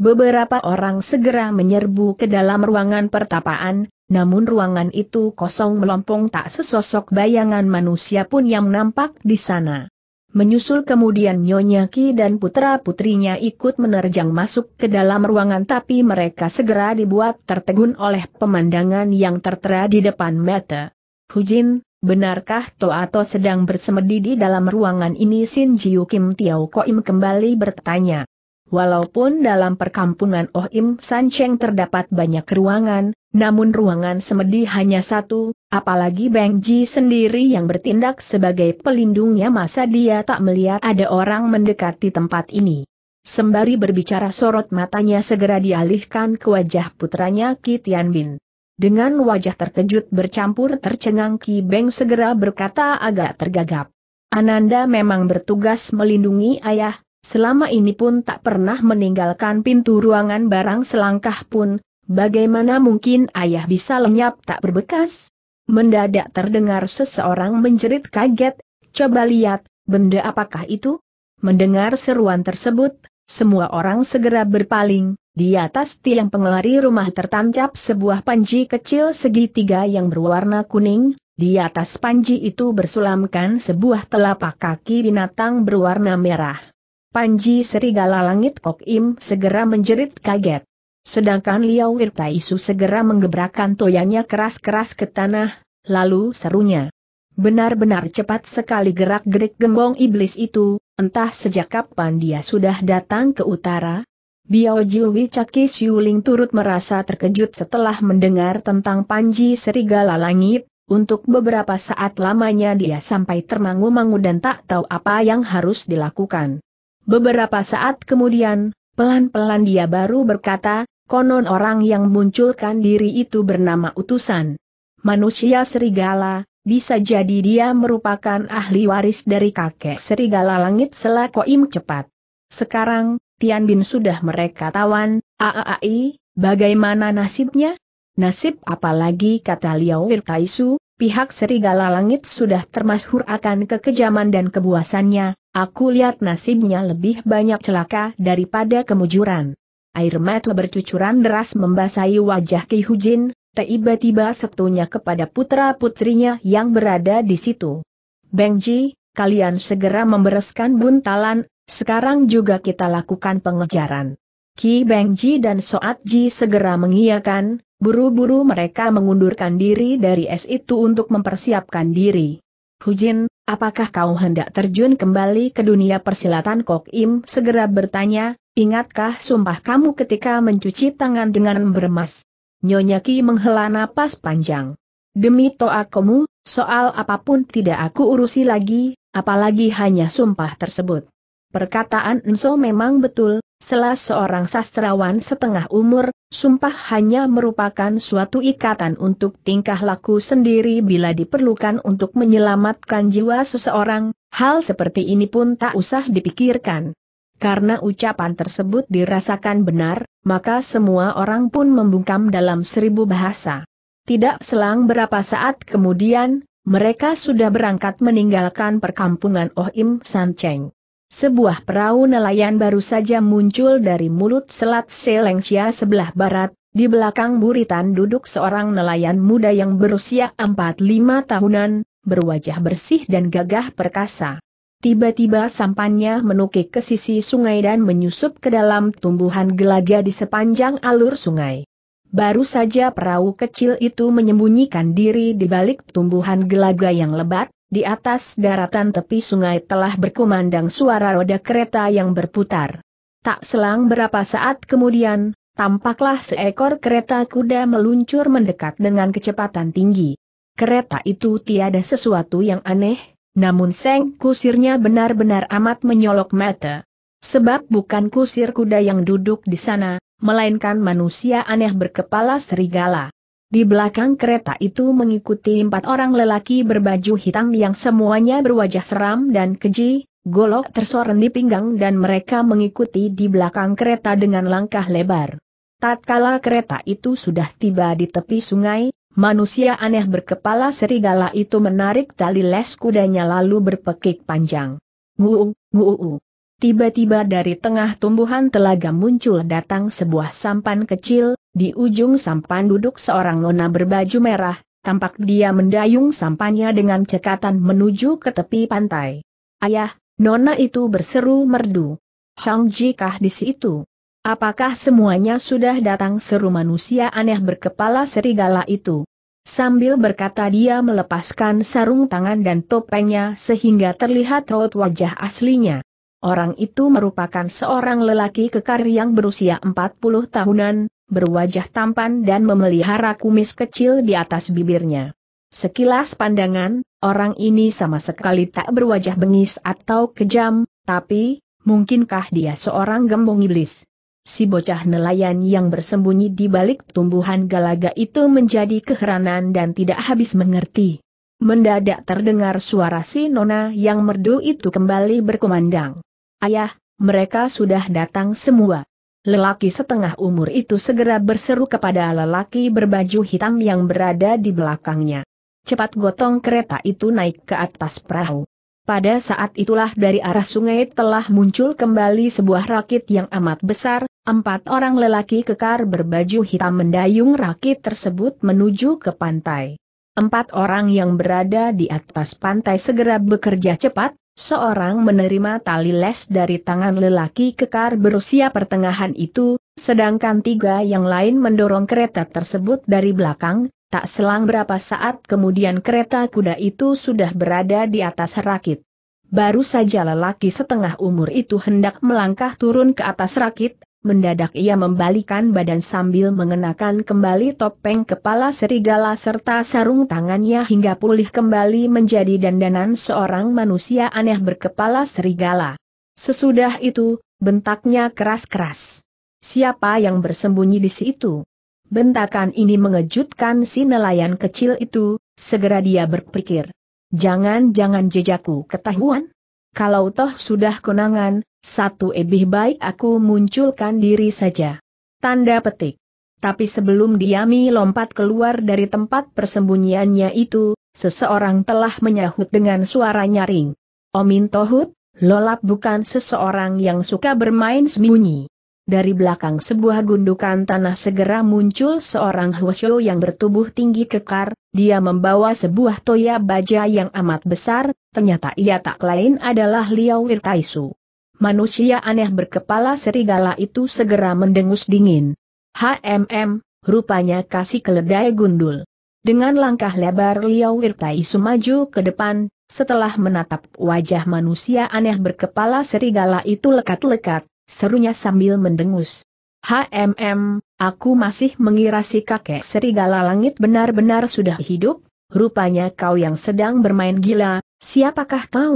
A: Beberapa orang segera menyerbu ke dalam ruangan pertapaan, namun ruangan itu kosong melompong tak sesosok bayangan manusia pun yang nampak di sana. Menyusul kemudian Nyonya Ki dan putra-putrinya ikut menerjang masuk ke dalam ruangan tapi mereka segera dibuat tertegun oleh pemandangan yang tertera di depan mata. Hujin, benarkah Toato sedang bersemedi di dalam ruangan ini Sin Jiu Kim Tiao Koim kembali bertanya. Walaupun dalam perkampungan Oh Im San Cheng terdapat banyak ruangan, namun ruangan semedi hanya satu, apalagi Beng Ji sendiri yang bertindak sebagai pelindungnya masa dia tak melihat ada orang mendekati tempat ini. Sembari berbicara sorot matanya segera dialihkan ke wajah putranya Ki Tian Bin. Dengan wajah terkejut bercampur tercengang Ki Beng segera berkata agak tergagap. Ananda memang bertugas melindungi ayah, Selama ini pun tak pernah meninggalkan pintu ruangan barang selangkah pun, bagaimana mungkin ayah bisa lenyap tak berbekas? Mendadak terdengar seseorang menjerit kaget, coba lihat, benda apakah itu? Mendengar seruan tersebut, semua orang segera berpaling, di atas tiang pengelari rumah tertancap sebuah panji kecil segitiga yang berwarna kuning, di atas panji itu bersulamkan sebuah telapak kaki binatang berwarna merah. Panji Serigala Langit Kok Im segera menjerit kaget. Sedangkan Liao Isu segera menggebrakan toyanya keras-keras ke tanah, lalu serunya. Benar-benar cepat sekali gerak-gerik gembong iblis itu, entah sejak kapan dia sudah datang ke utara. Biao Jiuwi Caki Siuling turut merasa terkejut setelah mendengar tentang Panji Serigala Langit, untuk beberapa saat lamanya dia sampai termangu-mangu dan tak tahu apa yang harus dilakukan. Beberapa saat kemudian, pelan-pelan dia baru berkata, konon orang yang munculkan diri itu bernama utusan. Manusia serigala, bisa jadi dia merupakan ahli waris dari kakek serigala langit selakoim cepat. Sekarang, Tian Bin sudah mereka tawan, AAI, bagaimana nasibnya? Nasib apalagi kata Liao Wirtaisu, pihak serigala langit sudah termasuk akan kekejaman dan kebuasannya, aku lihat nasibnya lebih banyak celaka daripada kemujuran. Air mata bercucuran deras membasahi wajah Ki Hujin, tiba-tiba setunya kepada putra-putrinya yang berada di situ. Bengji, kalian segera membereskan buntalan, sekarang juga kita lakukan pengejaran. Ki Bengji dan Soat Ji segera mengiyakan, Buru-buru mereka mengundurkan diri dari es itu untuk mempersiapkan diri. Hujin, apakah kau hendak terjun kembali ke dunia persilatan Kok Im segera bertanya, ingatkah sumpah kamu ketika mencuci tangan dengan bermas? Nyonya Ki menghela napas panjang. Demi toa kamu, soal apapun tidak aku urusi lagi, apalagi hanya sumpah tersebut. Perkataan Enso memang betul, Selas seorang sastrawan setengah umur, sumpah hanya merupakan suatu ikatan untuk tingkah laku sendiri bila diperlukan untuk menyelamatkan jiwa seseorang, hal seperti ini pun tak usah dipikirkan. Karena ucapan tersebut dirasakan benar, maka semua orang pun membungkam dalam seribu bahasa. Tidak selang berapa saat kemudian, mereka sudah berangkat meninggalkan perkampungan Ohim Sancheng. Sebuah perahu nelayan baru saja muncul dari mulut selat Selengsia sebelah barat, di belakang buritan duduk seorang nelayan muda yang berusia 45 tahunan, berwajah bersih dan gagah perkasa. Tiba-tiba sampannya menukik ke sisi sungai dan menyusup ke dalam tumbuhan gelaga di sepanjang alur sungai. Baru saja perahu kecil itu menyembunyikan diri di balik tumbuhan gelaga yang lebat, di atas daratan tepi sungai telah berkumandang suara roda kereta yang berputar. Tak selang berapa saat kemudian, tampaklah seekor kereta kuda meluncur mendekat dengan kecepatan tinggi. Kereta itu tiada sesuatu yang aneh, namun seng kusirnya benar-benar amat menyolok mata. Sebab bukan kusir kuda yang duduk di sana, melainkan manusia aneh berkepala serigala. Di belakang kereta itu mengikuti empat orang lelaki berbaju hitam yang semuanya berwajah seram dan keji, golok tersorot di pinggang dan mereka mengikuti di belakang kereta dengan langkah lebar. Tatkala kereta itu sudah tiba di tepi sungai, manusia aneh berkepala serigala itu menarik tali les kudanya lalu berpekik panjang. Nguu, nguu. Tiba-tiba dari tengah tumbuhan telaga muncul datang sebuah sampan kecil, di ujung sampan duduk seorang nona berbaju merah, tampak dia mendayung sampannya dengan cekatan menuju ke tepi pantai. Ayah, nona itu berseru merdu. Hang kah di situ? Apakah semuanya sudah datang seru manusia aneh berkepala serigala itu? Sambil berkata dia melepaskan sarung tangan dan topengnya sehingga terlihat raut wajah aslinya. Orang itu merupakan seorang lelaki kekar yang berusia 40 tahunan, berwajah tampan dan memelihara kumis kecil di atas bibirnya. Sekilas pandangan, orang ini sama sekali tak berwajah bengis atau kejam, tapi, mungkinkah dia seorang gembong iblis? Si bocah nelayan yang bersembunyi di balik tumbuhan galaga itu menjadi keheranan dan tidak habis mengerti. Mendadak terdengar suara si Nona yang merdu itu kembali berkumandang. Ayah, mereka sudah datang semua. Lelaki setengah umur itu segera berseru kepada lelaki berbaju hitam yang berada di belakangnya. Cepat gotong kereta itu naik ke atas perahu. Pada saat itulah dari arah sungai telah muncul kembali sebuah rakit yang amat besar, empat orang lelaki kekar berbaju hitam mendayung rakit tersebut menuju ke pantai. Empat orang yang berada di atas pantai segera bekerja cepat, seorang menerima tali les dari tangan lelaki kekar berusia pertengahan itu, sedangkan tiga yang lain mendorong kereta tersebut dari belakang, tak selang berapa saat kemudian kereta kuda itu sudah berada di atas rakit. Baru saja lelaki setengah umur itu hendak melangkah turun ke atas rakit, mendadak ia membalikan badan sambil mengenakan kembali topeng kepala serigala serta sarung tangannya hingga pulih kembali menjadi dandanan seorang manusia aneh berkepala serigala. Sesudah itu, bentaknya keras-keras. Siapa yang bersembunyi di situ? Bentakan ini mengejutkan si nelayan kecil itu, segera dia berpikir. Jangan-jangan jejakku ketahuan? kalau toh sudah konangan, satu lebih baik aku munculkan diri saja. Tanda petik. Tapi sebelum Diami lompat keluar dari tempat persembunyiannya itu, seseorang telah menyahut dengan suara nyaring. Omin Tohut, Lolap bukan seseorang yang suka bermain sembunyi dari belakang sebuah gundukan tanah segera muncul seorang Hwasyo yang bertubuh tinggi kekar, dia membawa sebuah toya baja yang amat besar, ternyata ia tak lain adalah Liao Wirtaisu. Manusia aneh berkepala serigala itu segera mendengus dingin. HMM, rupanya kasih keledai gundul. Dengan langkah lebar Liao Wirtaisu maju ke depan, setelah menatap wajah manusia aneh berkepala serigala itu lekat-lekat, serunya sambil mendengus. HMM, aku masih mengira si kakek serigala langit benar-benar sudah hidup, rupanya kau yang sedang bermain gila, siapakah kau?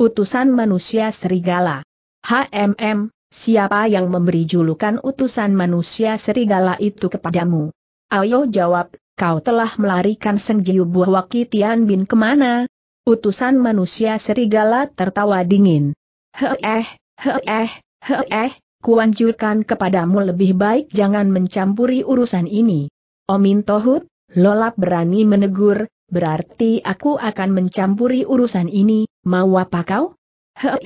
A: Utusan manusia serigala. HMM, siapa yang memberi julukan utusan manusia serigala itu kepadamu? Ayo jawab, kau telah melarikan Sengjiu buah Tian Bin kemana? Utusan manusia serigala tertawa dingin. Heh, heh, eh, kuanjurkan kepadamu lebih baik jangan mencampuri urusan ini. Omin Tohut, Lolap berani menegur, berarti aku akan mencampuri urusan ini, mau apa kau?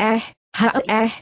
A: eh, heh,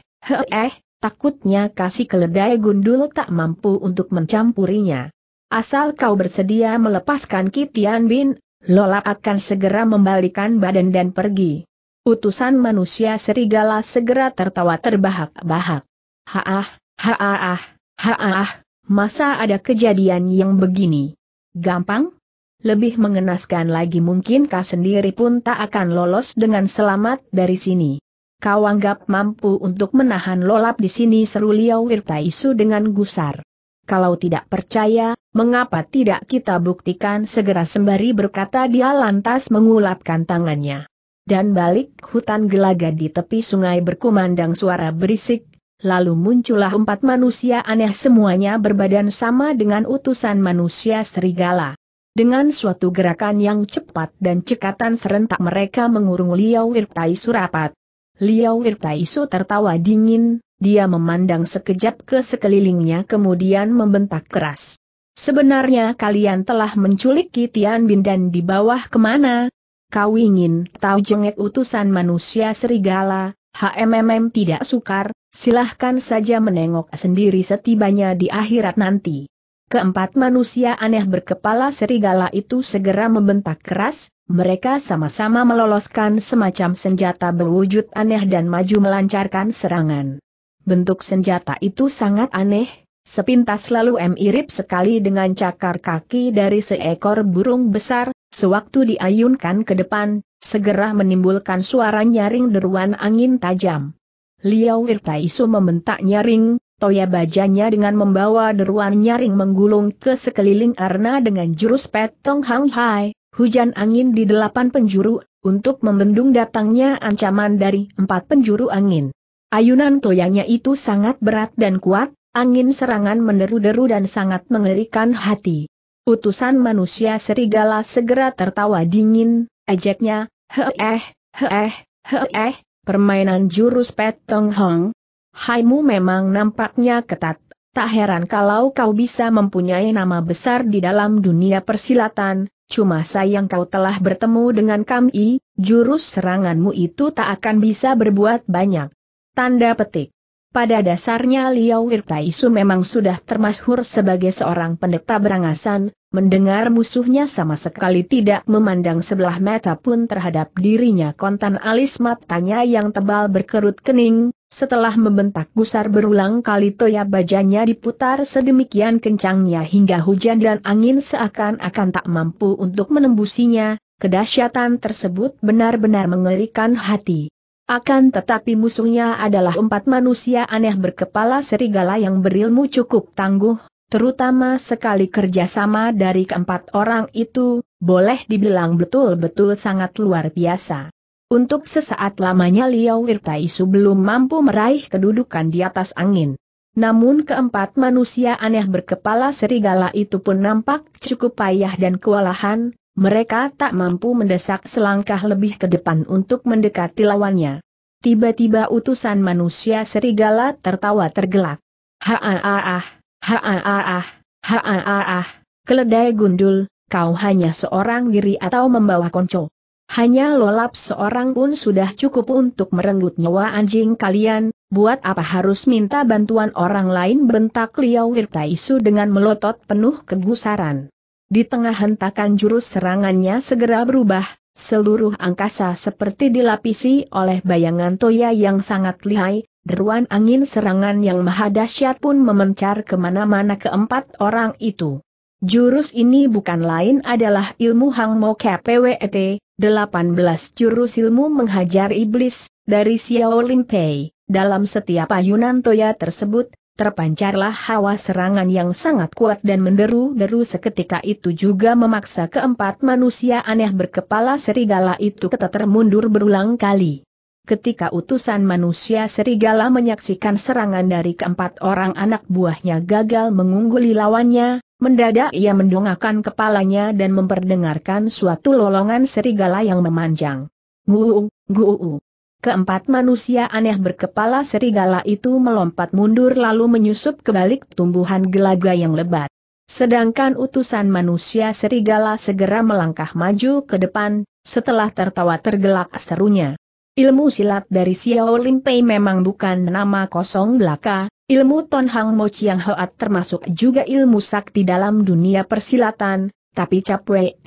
A: heh, takutnya kasih keledai gundul tak mampu untuk mencampurinya. Asal kau bersedia melepaskan Kitian Bin, Lola akan segera membalikan badan dan pergi. Utusan manusia serigala segera tertawa terbahak-bahak. Haah, haah, haah, masa ada kejadian yang begini? Gampang? Lebih mengenaskan lagi mungkin kau sendiri pun tak akan lolos dengan selamat dari sini. Kau anggap mampu untuk menahan lolap di sini seru Liao Wirtaisu dengan gusar. Kalau tidak percaya, mengapa tidak kita buktikan segera sembari berkata dia lantas mengulapkan tangannya dan balik hutan gelaga di tepi sungai berkumandang suara berisik, lalu muncullah empat manusia aneh semuanya berbadan sama dengan utusan manusia serigala. Dengan suatu gerakan yang cepat dan cekatan serentak mereka mengurung Liao Wirtai Surapat. Liao Wirtai Su tertawa dingin, dia memandang sekejap ke sekelilingnya kemudian membentak keras. Sebenarnya kalian telah menculik Kitian Bin dan bawah kemana, Kau ingin tahu jengek utusan manusia serigala, HMMM tidak sukar, silahkan saja menengok sendiri setibanya di akhirat nanti. Keempat manusia aneh berkepala serigala itu segera membentak keras, mereka sama-sama meloloskan semacam senjata berwujud aneh dan maju melancarkan serangan. Bentuk senjata itu sangat aneh, sepintas lalu M mirip sekali dengan cakar kaki dari seekor burung besar, Sewaktu diayunkan ke depan, segera menimbulkan suara nyaring deruan angin tajam. Liao Wirtaisu membentak nyaring, toya bajanya dengan membawa deruan nyaring menggulung ke sekeliling arna dengan jurus petong hang hai, hujan angin di delapan penjuru, untuk membendung datangnya ancaman dari empat penjuru angin. Ayunan toyanya itu sangat berat dan kuat, angin serangan meneru deru dan sangat mengerikan hati. Utusan manusia serigala segera tertawa dingin, ejeknya, heeh, heeh, heeh, permainan jurus pet tong hong. Haimu memang nampaknya ketat, tak heran kalau kau bisa mempunyai nama besar di dalam dunia persilatan, cuma sayang kau telah bertemu dengan kami, jurus seranganmu itu tak akan bisa berbuat banyak. Tanda petik. Pada dasarnya Liao Irtaisu memang sudah termasyhur sebagai seorang pendeta berangasan, mendengar musuhnya sama sekali tidak memandang sebelah mata pun terhadap dirinya kontan alis matanya yang tebal berkerut kening, setelah membentak gusar berulang kali toya bajanya diputar sedemikian kencangnya hingga hujan dan angin seakan-akan tak mampu untuk menembusinya, kedahsyatan tersebut benar-benar mengerikan hati. Akan tetapi musuhnya adalah empat manusia aneh berkepala serigala yang berilmu cukup tangguh, terutama sekali kerjasama dari keempat orang itu, boleh dibilang betul-betul sangat luar biasa. Untuk sesaat lamanya Liao Wirtaisu belum mampu meraih kedudukan di atas angin. Namun keempat manusia aneh berkepala serigala itu pun nampak cukup payah dan kewalahan, mereka tak mampu mendesak selangkah lebih ke depan untuk mendekati lawannya. Tiba-tiba utusan manusia serigala tertawa tergelak. Ha-ah-ah, ha-ah-ah, ha-ah-ah, keledai gundul, kau hanya seorang diri atau membawa konco. Hanya lolap seorang pun sudah cukup untuk merenggut nyawa anjing kalian, buat apa harus minta bantuan orang lain bentak Liao Wirtaisu dengan melotot penuh kegusaran. Di tengah hentakan jurus serangannya segera berubah, seluruh angkasa seperti dilapisi oleh bayangan Toya yang sangat lihai, deruan angin serangan yang maha dahsyat pun memencar kemana-mana keempat orang itu. Jurus ini bukan lain adalah ilmu Hang Mo KPWET, 18 jurus ilmu menghajar iblis, dari Xiao Pei Dalam setiap ayunan Toya tersebut, terpancarlah hawa serangan yang sangat kuat dan menderu-deru seketika itu juga memaksa keempat manusia aneh berkepala serigala itu keteter mundur berulang kali. Ketika utusan manusia serigala menyaksikan serangan dari keempat orang anak buahnya gagal mengungguli lawannya, mendadak ia mendongakkan kepalanya dan memperdengarkan suatu lolongan serigala yang memanjang. Guu guu. Keempat manusia aneh berkepala serigala itu melompat mundur lalu menyusup ke balik tumbuhan gelaga yang lebat. Sedangkan utusan manusia serigala segera melangkah maju ke depan, setelah tertawa tergelak serunya. Ilmu silat dari Xiao Limpei memang bukan nama kosong belaka, ilmu Ton Hang Mo Chiang Hoat termasuk juga ilmu sakti dalam dunia persilatan, tapi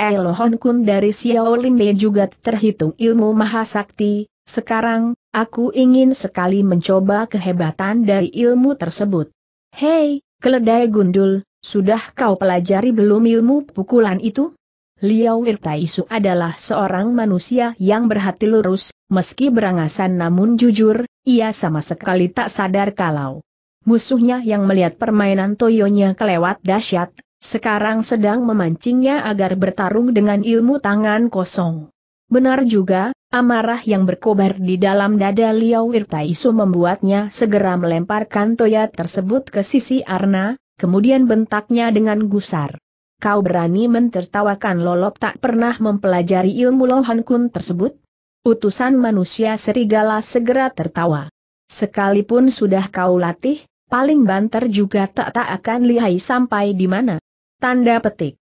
A: El Hon Kun dari Xiao Limpei juga terhitung ilmu mahasakti, sekarang, aku ingin sekali mencoba kehebatan dari ilmu tersebut. Hei, keledai gundul, sudah kau pelajari belum ilmu pukulan itu? Liao Irtaisu adalah seorang manusia yang berhati lurus, meski berangasan namun jujur, ia sama sekali tak sadar kalau musuhnya yang melihat permainan toyonya kelewat dahsyat, sekarang sedang memancingnya agar bertarung dengan ilmu tangan kosong. Benar juga, amarah yang berkobar di dalam dada Liao Wirtaisu membuatnya segera melemparkan toya tersebut ke sisi Arna, kemudian bentaknya dengan gusar. Kau berani mentertawakan lolop tak pernah mempelajari ilmu Lohan Kun tersebut? Utusan manusia serigala segera tertawa. Sekalipun sudah kau latih, paling banter juga tak tak akan lihai sampai di mana. Tanda petik.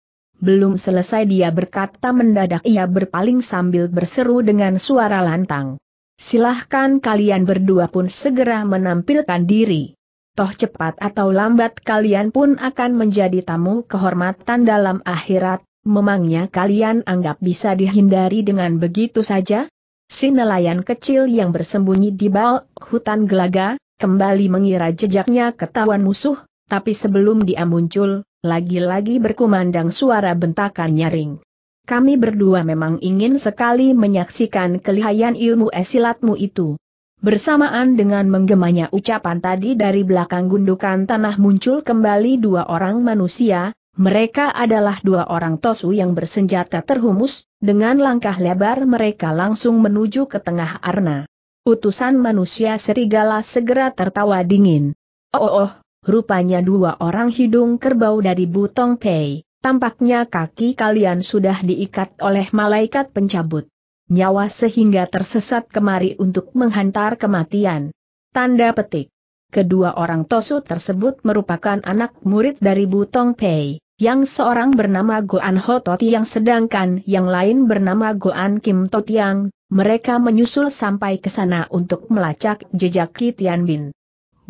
A: Belum selesai dia berkata mendadak ia berpaling sambil berseru dengan suara lantang. Silahkan kalian berdua pun segera menampilkan diri. Toh cepat atau lambat kalian pun akan menjadi tamu kehormatan dalam akhirat, memangnya kalian anggap bisa dihindari dengan begitu saja? Si nelayan kecil yang bersembunyi di bal hutan gelaga, kembali mengira jejaknya ketahuan musuh, tapi sebelum dia muncul, lagi-lagi berkumandang suara bentakan nyaring. Kami berdua memang ingin sekali menyaksikan kelihayan ilmu esilatmu itu. Bersamaan dengan menggemanya ucapan tadi dari belakang gundukan tanah muncul kembali dua orang manusia, mereka adalah dua orang tosu yang bersenjata terhumus, dengan langkah lebar mereka langsung menuju ke tengah arna. Utusan manusia serigala segera tertawa dingin. Oh oh, oh rupanya dua orang hidung kerbau dari Butong Pei, tampaknya kaki kalian sudah diikat oleh malaikat pencabut nyawa sehingga tersesat kemari untuk menghantar kematian. Tanda petik. Kedua orang Tosu tersebut merupakan anak murid dari Butong Pei, yang seorang bernama Goan Ho Totiang sedangkan yang lain bernama Goan Kim Totiang, mereka menyusul sampai ke sana untuk melacak jejak Kitian Bin.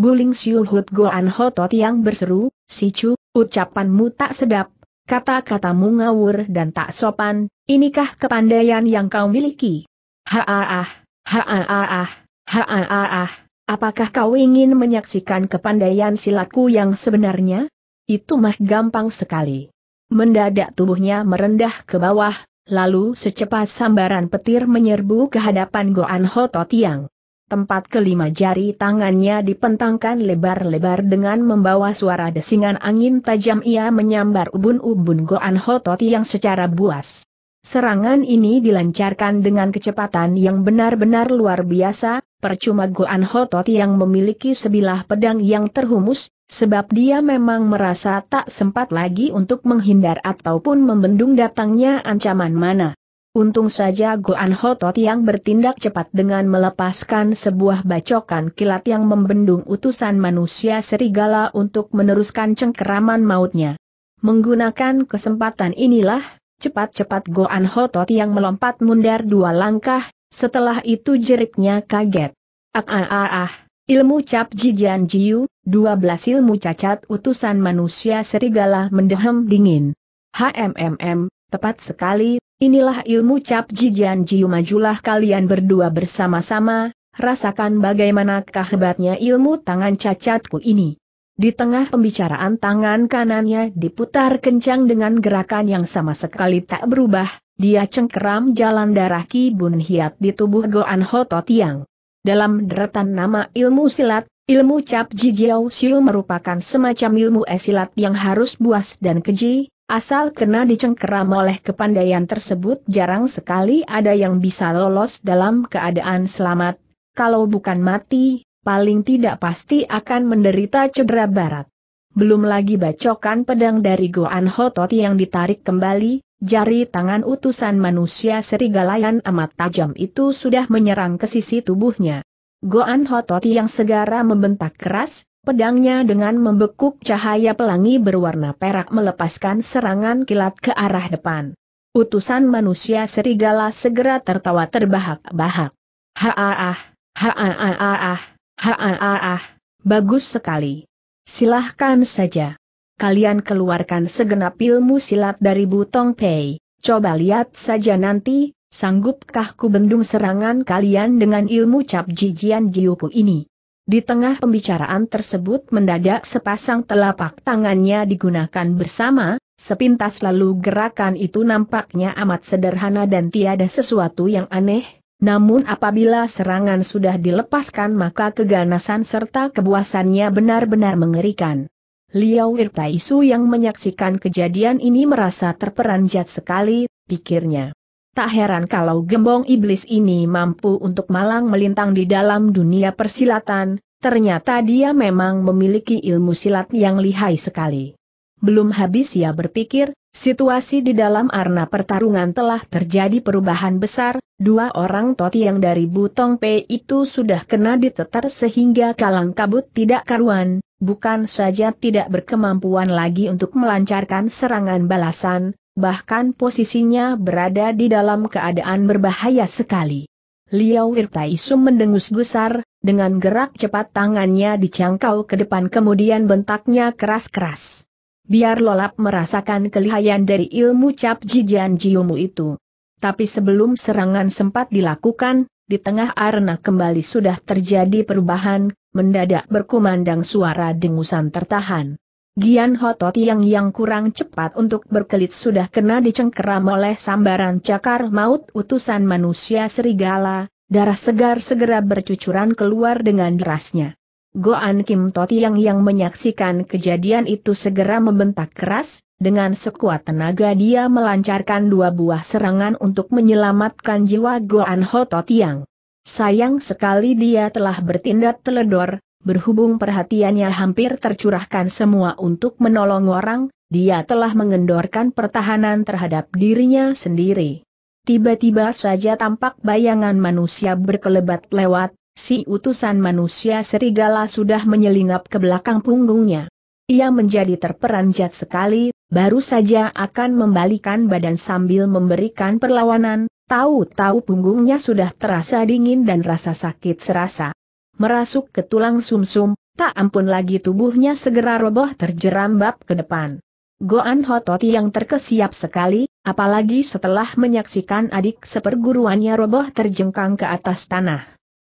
A: Buling Siulhut Goan Hotot yang berseru, Sicu, ucapanmu tak sedap, kata-katamu ngawur dan tak sopan, inikah kepandaian yang kau miliki? Haaah, haaah, haaah, apakah kau ingin menyaksikan kepandaian silatku yang sebenarnya? Itu mah gampang sekali. Mendadak tubuhnya merendah ke bawah, lalu secepat sambaran petir menyerbu ke hadapan Goan yang tempat kelima jari tangannya dipentangkan lebar-lebar dengan membawa suara desingan angin tajam ia menyambar ubun-ubun Goan Hototi yang secara buas. Serangan ini dilancarkan dengan kecepatan yang benar-benar luar biasa, percuma Goan Hotot yang memiliki sebilah pedang yang terhumus, sebab dia memang merasa tak sempat lagi untuk menghindar ataupun membendung datangnya ancaman mana. Untung saja Goan Hotot yang bertindak cepat dengan melepaskan sebuah bacokan kilat yang membendung utusan manusia serigala untuk meneruskan cengkeraman mautnya. Menggunakan kesempatan inilah, cepat-cepat Goan Hotot yang melompat mundar dua langkah, setelah itu jeritnya kaget. Ah ah ah ah, ilmu cap jijian jiu, dua belas ilmu cacat utusan manusia serigala mendehem dingin. HMMM, Tepat sekali, inilah ilmu cap jijian jiu majulah kalian berdua bersama-sama, rasakan bagaimanakah hebatnya ilmu tangan cacatku ini. Di tengah pembicaraan tangan kanannya diputar kencang dengan gerakan yang sama sekali tak berubah, dia cengkeram jalan darah Ki Bun Hiat di tubuh Goan Hoto Tiang. Dalam deretan nama ilmu silat, ilmu cap jijiao siu merupakan semacam ilmu esilat yang harus buas dan keji, Asal kena dicengkeram oleh kepandaian tersebut jarang sekali ada yang bisa lolos dalam keadaan selamat, kalau bukan mati, paling tidak pasti akan menderita cedera barat. Belum lagi bacokan pedang dari Goan Hotot yang ditarik kembali, jari tangan utusan manusia serigalayan amat tajam itu sudah menyerang ke sisi tubuhnya. Goan Hotot yang segera membentak keras, Pedangnya dengan membekuk cahaya pelangi berwarna perak melepaskan serangan kilat ke arah depan. Utusan manusia serigala segera tertawa terbahak-bahak. Haaah, haaah, haaah, bagus sekali. Silahkan saja. Kalian keluarkan segenap ilmu silat dari Butong Pei. Coba lihat saja nanti, sanggupkah ku bendung serangan kalian dengan ilmu cap jijian jiuku ini. Di tengah pembicaraan tersebut mendadak sepasang telapak tangannya digunakan bersama, sepintas lalu gerakan itu nampaknya amat sederhana dan tiada sesuatu yang aneh, namun apabila serangan sudah dilepaskan maka keganasan serta kebuasannya benar-benar mengerikan. Liao Irtaisu yang menyaksikan kejadian ini merasa terperanjat sekali, pikirnya. Tak heran kalau gembong iblis ini mampu untuk malang melintang di dalam dunia persilatan, ternyata dia memang memiliki ilmu silat yang lihai sekali. Belum habis ia berpikir, situasi di dalam arena pertarungan telah terjadi perubahan besar, dua orang toti yang dari Butong P itu sudah kena ditetar sehingga kalang kabut tidak karuan, bukan saja tidak berkemampuan lagi untuk melancarkan serangan balasan, bahkan posisinya berada di dalam keadaan berbahaya sekali. Liao Sum mendengus gusar, dengan gerak cepat tangannya dicangkau ke depan kemudian bentaknya keras-keras. Biar lolap merasakan kelihayan dari ilmu cap jijian jiumu itu. Tapi sebelum serangan sempat dilakukan, di tengah arena kembali sudah terjadi perubahan, mendadak berkumandang suara dengusan tertahan. Gian Hotot yang yang kurang cepat untuk berkelit sudah kena dicengkeram oleh sambaran cakar maut utusan manusia serigala, darah segar segera bercucuran keluar dengan derasnya. Goan Kim Toti yang yang menyaksikan kejadian itu segera membentak keras, dengan sekuat tenaga dia melancarkan dua buah serangan untuk menyelamatkan jiwa Goan Hotot yang. Sayang sekali dia telah bertindak teledor, berhubung perhatiannya hampir tercurahkan semua untuk menolong orang, dia telah mengendorkan pertahanan terhadap dirinya sendiri. Tiba-tiba saja tampak bayangan manusia berkelebat lewat, si utusan manusia serigala sudah menyelinap ke belakang punggungnya. Ia menjadi terperanjat sekali, baru saja akan membalikan badan sambil memberikan perlawanan, tahu-tahu punggungnya sudah terasa dingin dan rasa sakit serasa merasuk ke tulang sumsum, -sum, tak ampun lagi tubuhnya segera roboh terjeram ke depan. Goan Hototi yang terkesiap sekali, apalagi setelah menyaksikan adik seperguruannya roboh terjengkang ke atas tanah.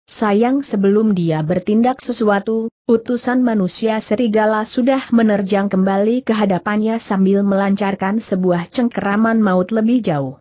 A: Sayang sebelum dia bertindak sesuatu, utusan manusia serigala sudah menerjang kembali ke hadapannya sambil melancarkan sebuah cengkeraman maut lebih jauh.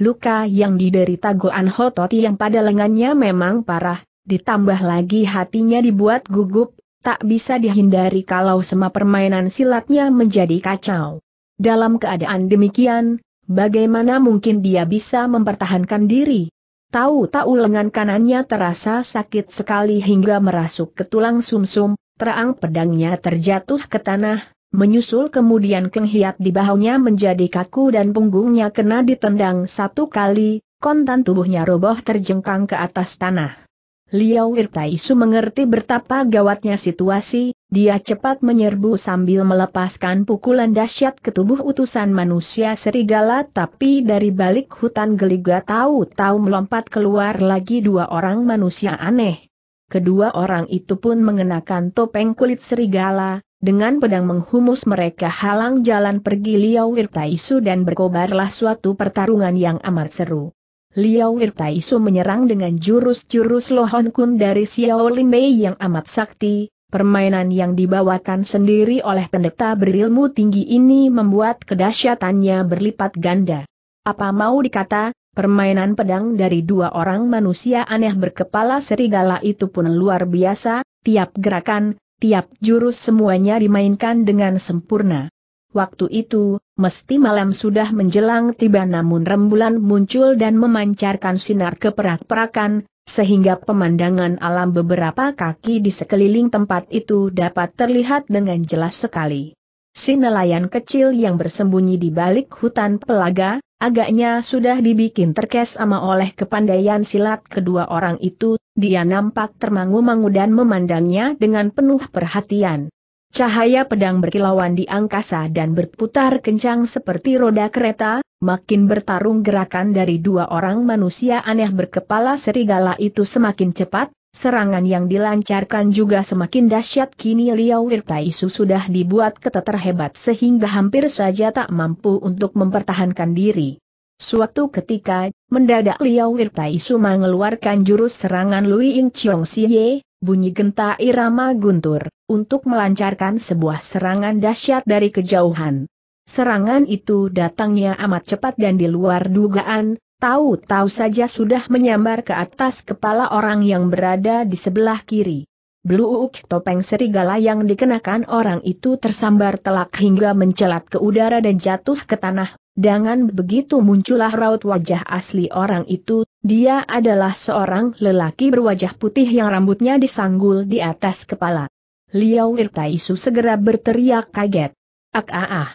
A: Luka yang diderita Goan Hototi yang pada lengannya memang parah, Ditambah lagi hatinya dibuat gugup, tak bisa dihindari kalau semua permainan silatnya menjadi kacau. Dalam keadaan demikian, bagaimana mungkin dia bisa mempertahankan diri? Tahu-tahu lengan kanannya terasa sakit sekali hingga merasuk ke tulang sumsum, -sum, terang pedangnya terjatuh ke tanah, menyusul kemudian kenghiat di bahunya menjadi kaku dan punggungnya kena ditendang satu kali, kontan tubuhnya roboh terjengkang ke atas tanah. Liao Irtaisu mengerti betapa gawatnya situasi, dia cepat menyerbu sambil melepaskan pukulan dahsyat ke tubuh utusan manusia serigala tapi dari balik hutan geliga tahu-tahu melompat keluar lagi dua orang manusia aneh. Kedua orang itu pun mengenakan topeng kulit serigala, dengan pedang menghumus mereka halang jalan pergi Liao Irtaisu dan berkobarlah suatu pertarungan yang amat seru. Liao Irtaisu menyerang dengan jurus-jurus Lohon Kun dari Xiao Mei yang amat sakti, permainan yang dibawakan sendiri oleh pendeta berilmu tinggi ini membuat kedahsyatannya berlipat ganda. Apa mau dikata, permainan pedang dari dua orang manusia aneh berkepala serigala itu pun luar biasa, tiap gerakan, tiap jurus semuanya dimainkan dengan sempurna. Waktu itu, mesti malam sudah menjelang tiba namun rembulan muncul dan memancarkan sinar ke perak perakan sehingga pemandangan alam beberapa kaki di sekeliling tempat itu dapat terlihat dengan jelas sekali. Si nelayan kecil yang bersembunyi di balik hutan pelaga, agaknya sudah dibikin terkes sama oleh kepandaian silat kedua orang itu, dia nampak termangu-mangu dan memandangnya dengan penuh perhatian. Cahaya pedang berkilauan di angkasa dan berputar kencang seperti roda kereta, makin bertarung gerakan dari dua orang manusia aneh berkepala serigala itu semakin cepat, serangan yang dilancarkan juga semakin dahsyat kini Liao Wirtaisu sudah dibuat keteter hebat sehingga hampir saja tak mampu untuk mempertahankan diri. Suatu ketika, mendadak Liao Wirtaisu mengeluarkan jurus serangan Lui Chong Chiong Siye, bunyi genta irama guntur, untuk melancarkan sebuah serangan dahsyat dari kejauhan. Serangan itu datangnya amat cepat dan di luar dugaan, tahu-tahu saja sudah menyambar ke atas kepala orang yang berada di sebelah kiri. Bluuk topeng serigala yang dikenakan orang itu tersambar telak hingga mencelat ke udara dan jatuh ke tanah dengan begitu muncullah raut wajah asli orang itu, dia adalah seorang lelaki berwajah putih yang rambutnya disanggul di atas kepala. Liao Wirtaisu segera berteriak kaget. Ak ah ah.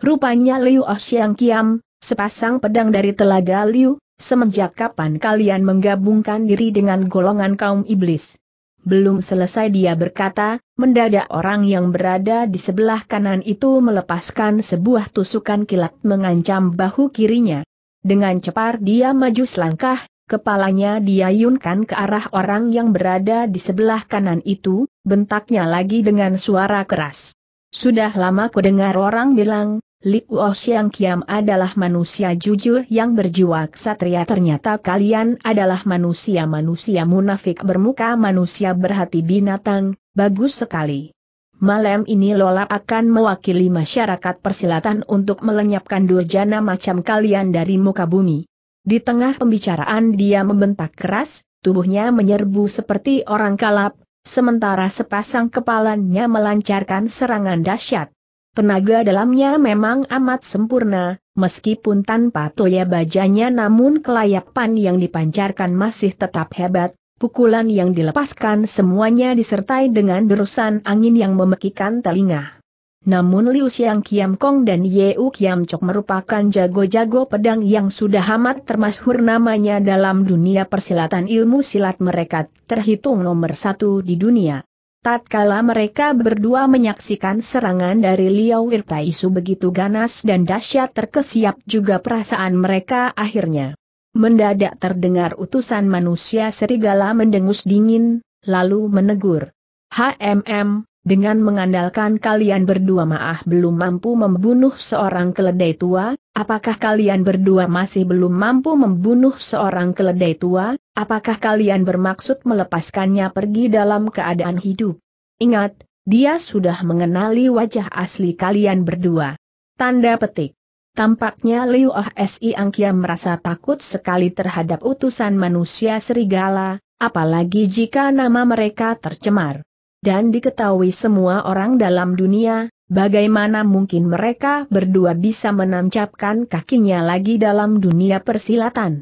A: Rupanya Liu Oshiang Kiam, sepasang pedang dari telaga Liu, semenjak kapan kalian menggabungkan diri dengan golongan kaum iblis? Belum selesai dia berkata, mendadak orang yang berada di sebelah kanan itu melepaskan sebuah tusukan kilat mengancam bahu kirinya. Dengan cepat dia maju selangkah, kepalanya diayunkan ke arah orang yang berada di sebelah kanan itu, bentaknya lagi dengan suara keras. Sudah lama ku dengar orang bilang, Li Yang Kiam adalah manusia jujur yang berjiwa ksatria ternyata kalian adalah manusia-manusia munafik bermuka manusia berhati binatang, bagus sekali. Malam ini Lola akan mewakili masyarakat persilatan untuk melenyapkan durjana macam kalian dari muka bumi. Di tengah pembicaraan dia membentak keras, tubuhnya menyerbu seperti orang kalap, sementara sepasang kepalanya melancarkan serangan dahsyat. Tenaga dalamnya memang amat sempurna, meskipun tanpa toya bajanya namun kelayapan yang dipancarkan masih tetap hebat, pukulan yang dilepaskan semuanya disertai dengan derusan angin yang memekikan telinga. Namun Liu Xiang Kiam Kong dan U Kiam Chok merupakan jago-jago pedang yang sudah amat termasyhur namanya dalam dunia persilatan ilmu silat mereka, terhitung nomor satu di dunia. Tatkala mereka berdua menyaksikan serangan dari Liao Wirtaisu begitu ganas dan dahsyat terkesiap juga perasaan mereka akhirnya. Mendadak terdengar utusan manusia serigala mendengus dingin, lalu menegur. HMM, dengan mengandalkan kalian berdua maaf belum mampu membunuh seorang keledai tua, apakah kalian berdua masih belum mampu membunuh seorang keledai tua, Apakah kalian bermaksud melepaskannya pergi dalam keadaan hidup? Ingat, dia sudah mengenali wajah asli kalian berdua. Tanda petik. Tampaknya Liu Ah Si Angkia merasa takut sekali terhadap utusan manusia serigala, apalagi jika nama mereka tercemar. Dan diketahui semua orang dalam dunia, bagaimana mungkin mereka berdua bisa menancapkan kakinya lagi dalam dunia persilatan.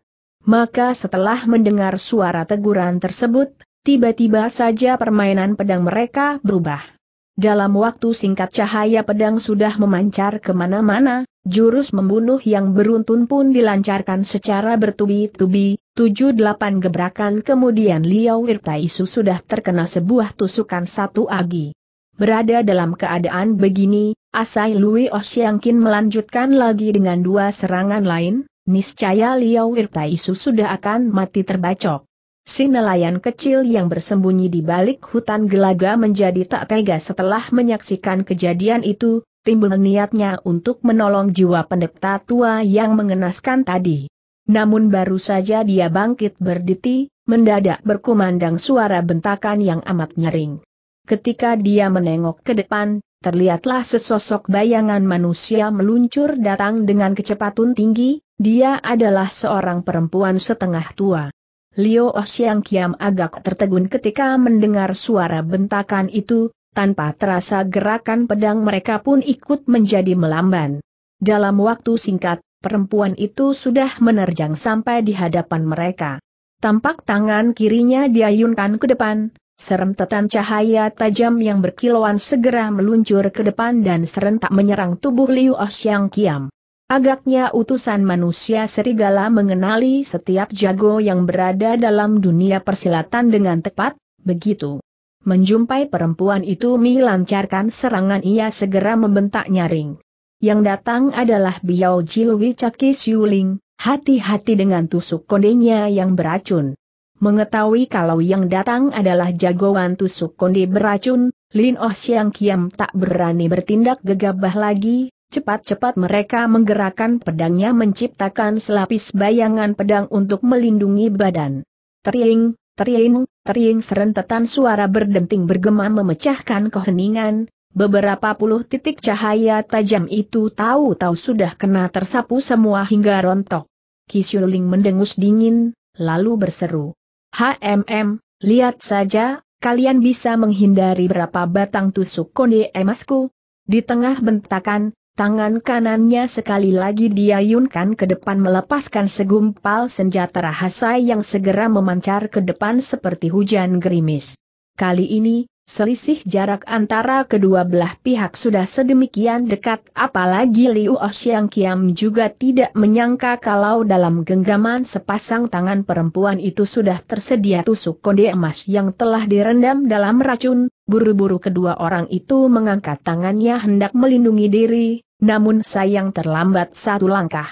A: Maka setelah mendengar suara teguran tersebut, tiba-tiba saja permainan pedang mereka berubah. Dalam waktu singkat cahaya pedang sudah memancar kemana-mana, jurus membunuh yang beruntun pun dilancarkan secara bertubi-tubi, tujuh delapan gebrakan kemudian Liao Irtaisu sudah terkena sebuah tusukan satu agi. Berada dalam keadaan begini, Asai Lui Oshiangkin melanjutkan lagi dengan dua serangan lain, Niscaya Liao Su sudah akan mati terbacok. Si nelayan kecil yang bersembunyi di balik hutan gelaga menjadi tak tega setelah menyaksikan kejadian itu, timbul niatnya untuk menolong jiwa pendeta tua yang mengenaskan tadi. Namun baru saja dia bangkit berditi, mendadak berkumandang suara bentakan yang amat nyering. Ketika dia menengok ke depan, terlihatlah sesosok bayangan manusia meluncur datang dengan kecepatan tinggi, dia adalah seorang perempuan setengah tua. Liu Oxiang Kiam agak tertegun ketika mendengar suara bentakan itu, tanpa terasa gerakan pedang mereka pun ikut menjadi melamban. Dalam waktu singkat, perempuan itu sudah menerjang sampai di hadapan mereka. Tampak tangan kirinya diayunkan ke depan, Serentetan cahaya tajam yang berkilauan segera meluncur ke depan dan serentak menyerang tubuh Liu Oshiang Kiam. Agaknya utusan manusia serigala mengenali setiap jago yang berada dalam dunia persilatan dengan tepat, begitu. Menjumpai perempuan itu Mi lancarkan serangan ia segera membentak nyaring. Yang datang adalah Biao Jiwi Caki Siuling, hati-hati dengan tusuk kondenya yang beracun. Mengetahui kalau yang datang adalah jagoan tusuk konde beracun, Lin Oh Siang Kiam tak berani bertindak gegabah lagi, cepat-cepat mereka menggerakkan pedangnya menciptakan selapis bayangan pedang untuk melindungi badan. Tering, tering, tering serentetan suara berdenting bergema memecahkan keheningan, beberapa puluh titik cahaya tajam itu tahu-tahu sudah kena tersapu semua hingga rontok. Kisuling mendengus dingin, lalu berseru. HMM, lihat saja, kalian bisa menghindari berapa batang tusuk konde emasku. Di tengah bentakan, tangan kanannya sekali lagi diayunkan ke depan melepaskan segumpal senjata rahasia yang segera memancar ke depan seperti hujan gerimis. Kali ini, Selisih jarak antara kedua belah pihak sudah sedemikian dekat apalagi Liu Oshiang Kiam juga tidak menyangka kalau dalam genggaman sepasang tangan perempuan itu sudah tersedia tusuk kode emas yang telah direndam dalam racun, buru-buru kedua orang itu mengangkat tangannya hendak melindungi diri, namun sayang terlambat satu langkah.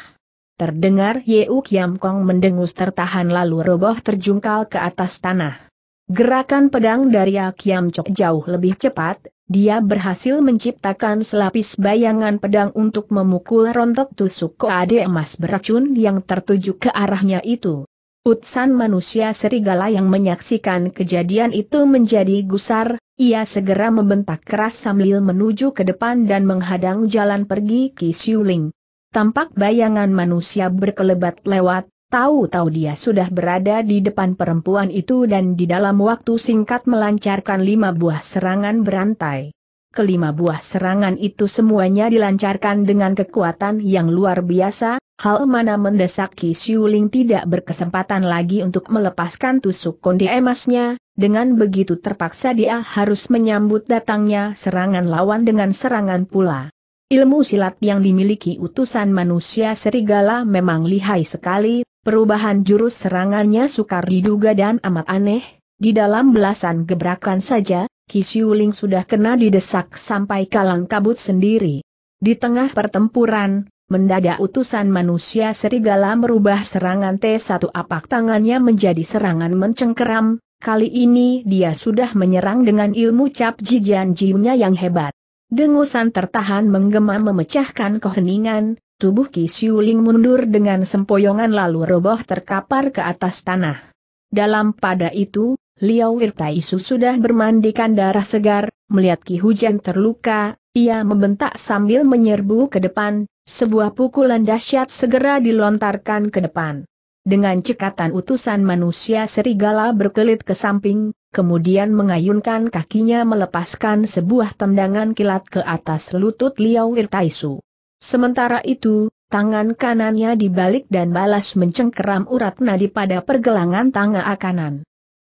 A: Terdengar Yeu Kiam Kong mendengus tertahan lalu roboh terjungkal ke atas tanah. Gerakan pedang dari Akiam Cok jauh lebih cepat, dia berhasil menciptakan selapis bayangan pedang untuk memukul rontok tusuk koade emas beracun yang tertuju ke arahnya itu. Utsan manusia serigala yang menyaksikan kejadian itu menjadi gusar, ia segera membentak keras sambil menuju ke depan dan menghadang jalan pergi Ki Siuling. Tampak bayangan manusia berkelebat lewat, Tahu-tahu dia sudah berada di depan perempuan itu dan di dalam waktu singkat melancarkan lima buah serangan berantai. Kelima buah serangan itu semuanya dilancarkan dengan kekuatan yang luar biasa, hal mana mendesak Ki Siuling tidak berkesempatan lagi untuk melepaskan tusuk kondi emasnya, dengan begitu terpaksa dia harus menyambut datangnya serangan lawan dengan serangan pula. Ilmu silat yang dimiliki utusan manusia serigala memang lihai sekali, Perubahan jurus serangannya sukar diduga dan amat aneh, di dalam belasan gebrakan saja, Kisiuling sudah kena didesak sampai kalang kabut sendiri. Di tengah pertempuran, mendadak utusan manusia serigala merubah serangan T1 apak tangannya menjadi serangan mencengkeram, kali ini dia sudah menyerang dengan ilmu cap jijian jiunya yang hebat. Dengusan tertahan menggema memecahkan keheningan, Tubuh Ki Ling mundur dengan sempoyongan lalu roboh terkapar ke atas tanah. Dalam pada itu, Liao Wirtaisu sudah bermandikan darah segar, melihat Ki Hujan terluka, ia membentak sambil menyerbu ke depan, sebuah pukulan dahsyat segera dilontarkan ke depan. Dengan cekatan utusan manusia serigala berkelit ke samping, kemudian mengayunkan kakinya melepaskan sebuah tendangan kilat ke atas lutut Liao Wirtaisu. Sementara itu, tangan kanannya dibalik dan balas mencengkeram urat nadi pada pergelangan tangan kanan.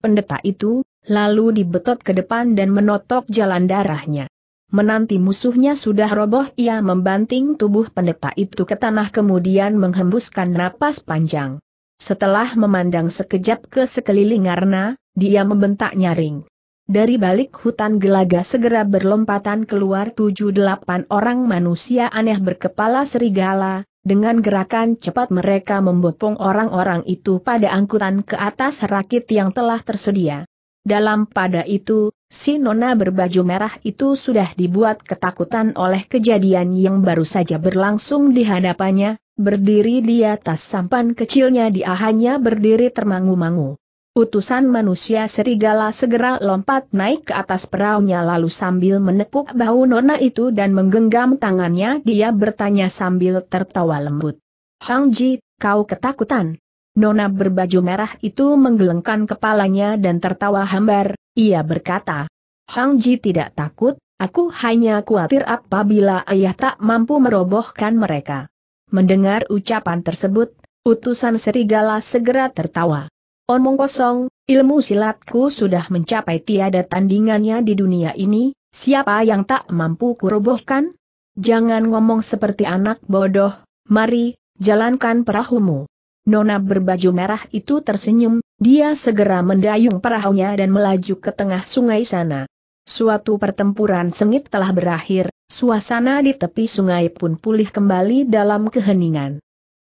A: Pendeta itu, lalu dibetot ke depan dan menotok jalan darahnya. Menanti musuhnya sudah roboh ia membanting tubuh pendeta itu ke tanah kemudian menghembuskan napas panjang. Setelah memandang sekejap ke sekeliling karena, dia membentak nyaring. Dari balik hutan gelaga segera berlompatan keluar tujuh delapan orang manusia aneh berkepala serigala, dengan gerakan cepat mereka membopong orang-orang itu pada angkutan ke atas rakit yang telah tersedia. Dalam pada itu, si nona berbaju merah itu sudah dibuat ketakutan oleh kejadian yang baru saja berlangsung di hadapannya, berdiri di atas sampan kecilnya dia hanya berdiri termangu-mangu. Utusan manusia serigala segera lompat naik ke atas peraunya lalu sambil menepuk bahu nona itu dan menggenggam tangannya dia bertanya sambil tertawa lembut. Hang Ji, kau ketakutan. Nona berbaju merah itu menggelengkan kepalanya dan tertawa hambar, ia berkata. Hang Ji tidak takut, aku hanya khawatir apabila ayah tak mampu merobohkan mereka. Mendengar ucapan tersebut, utusan serigala segera tertawa. Omong kosong, ilmu silatku sudah mencapai tiada tandingannya di dunia ini, siapa yang tak mampu kurobohkan? Jangan ngomong seperti anak bodoh, mari, jalankan perahumu. Nona berbaju merah itu tersenyum, dia segera mendayung perahunya dan melaju ke tengah sungai sana. Suatu pertempuran sengit telah berakhir, suasana di tepi sungai pun pulih kembali dalam keheningan.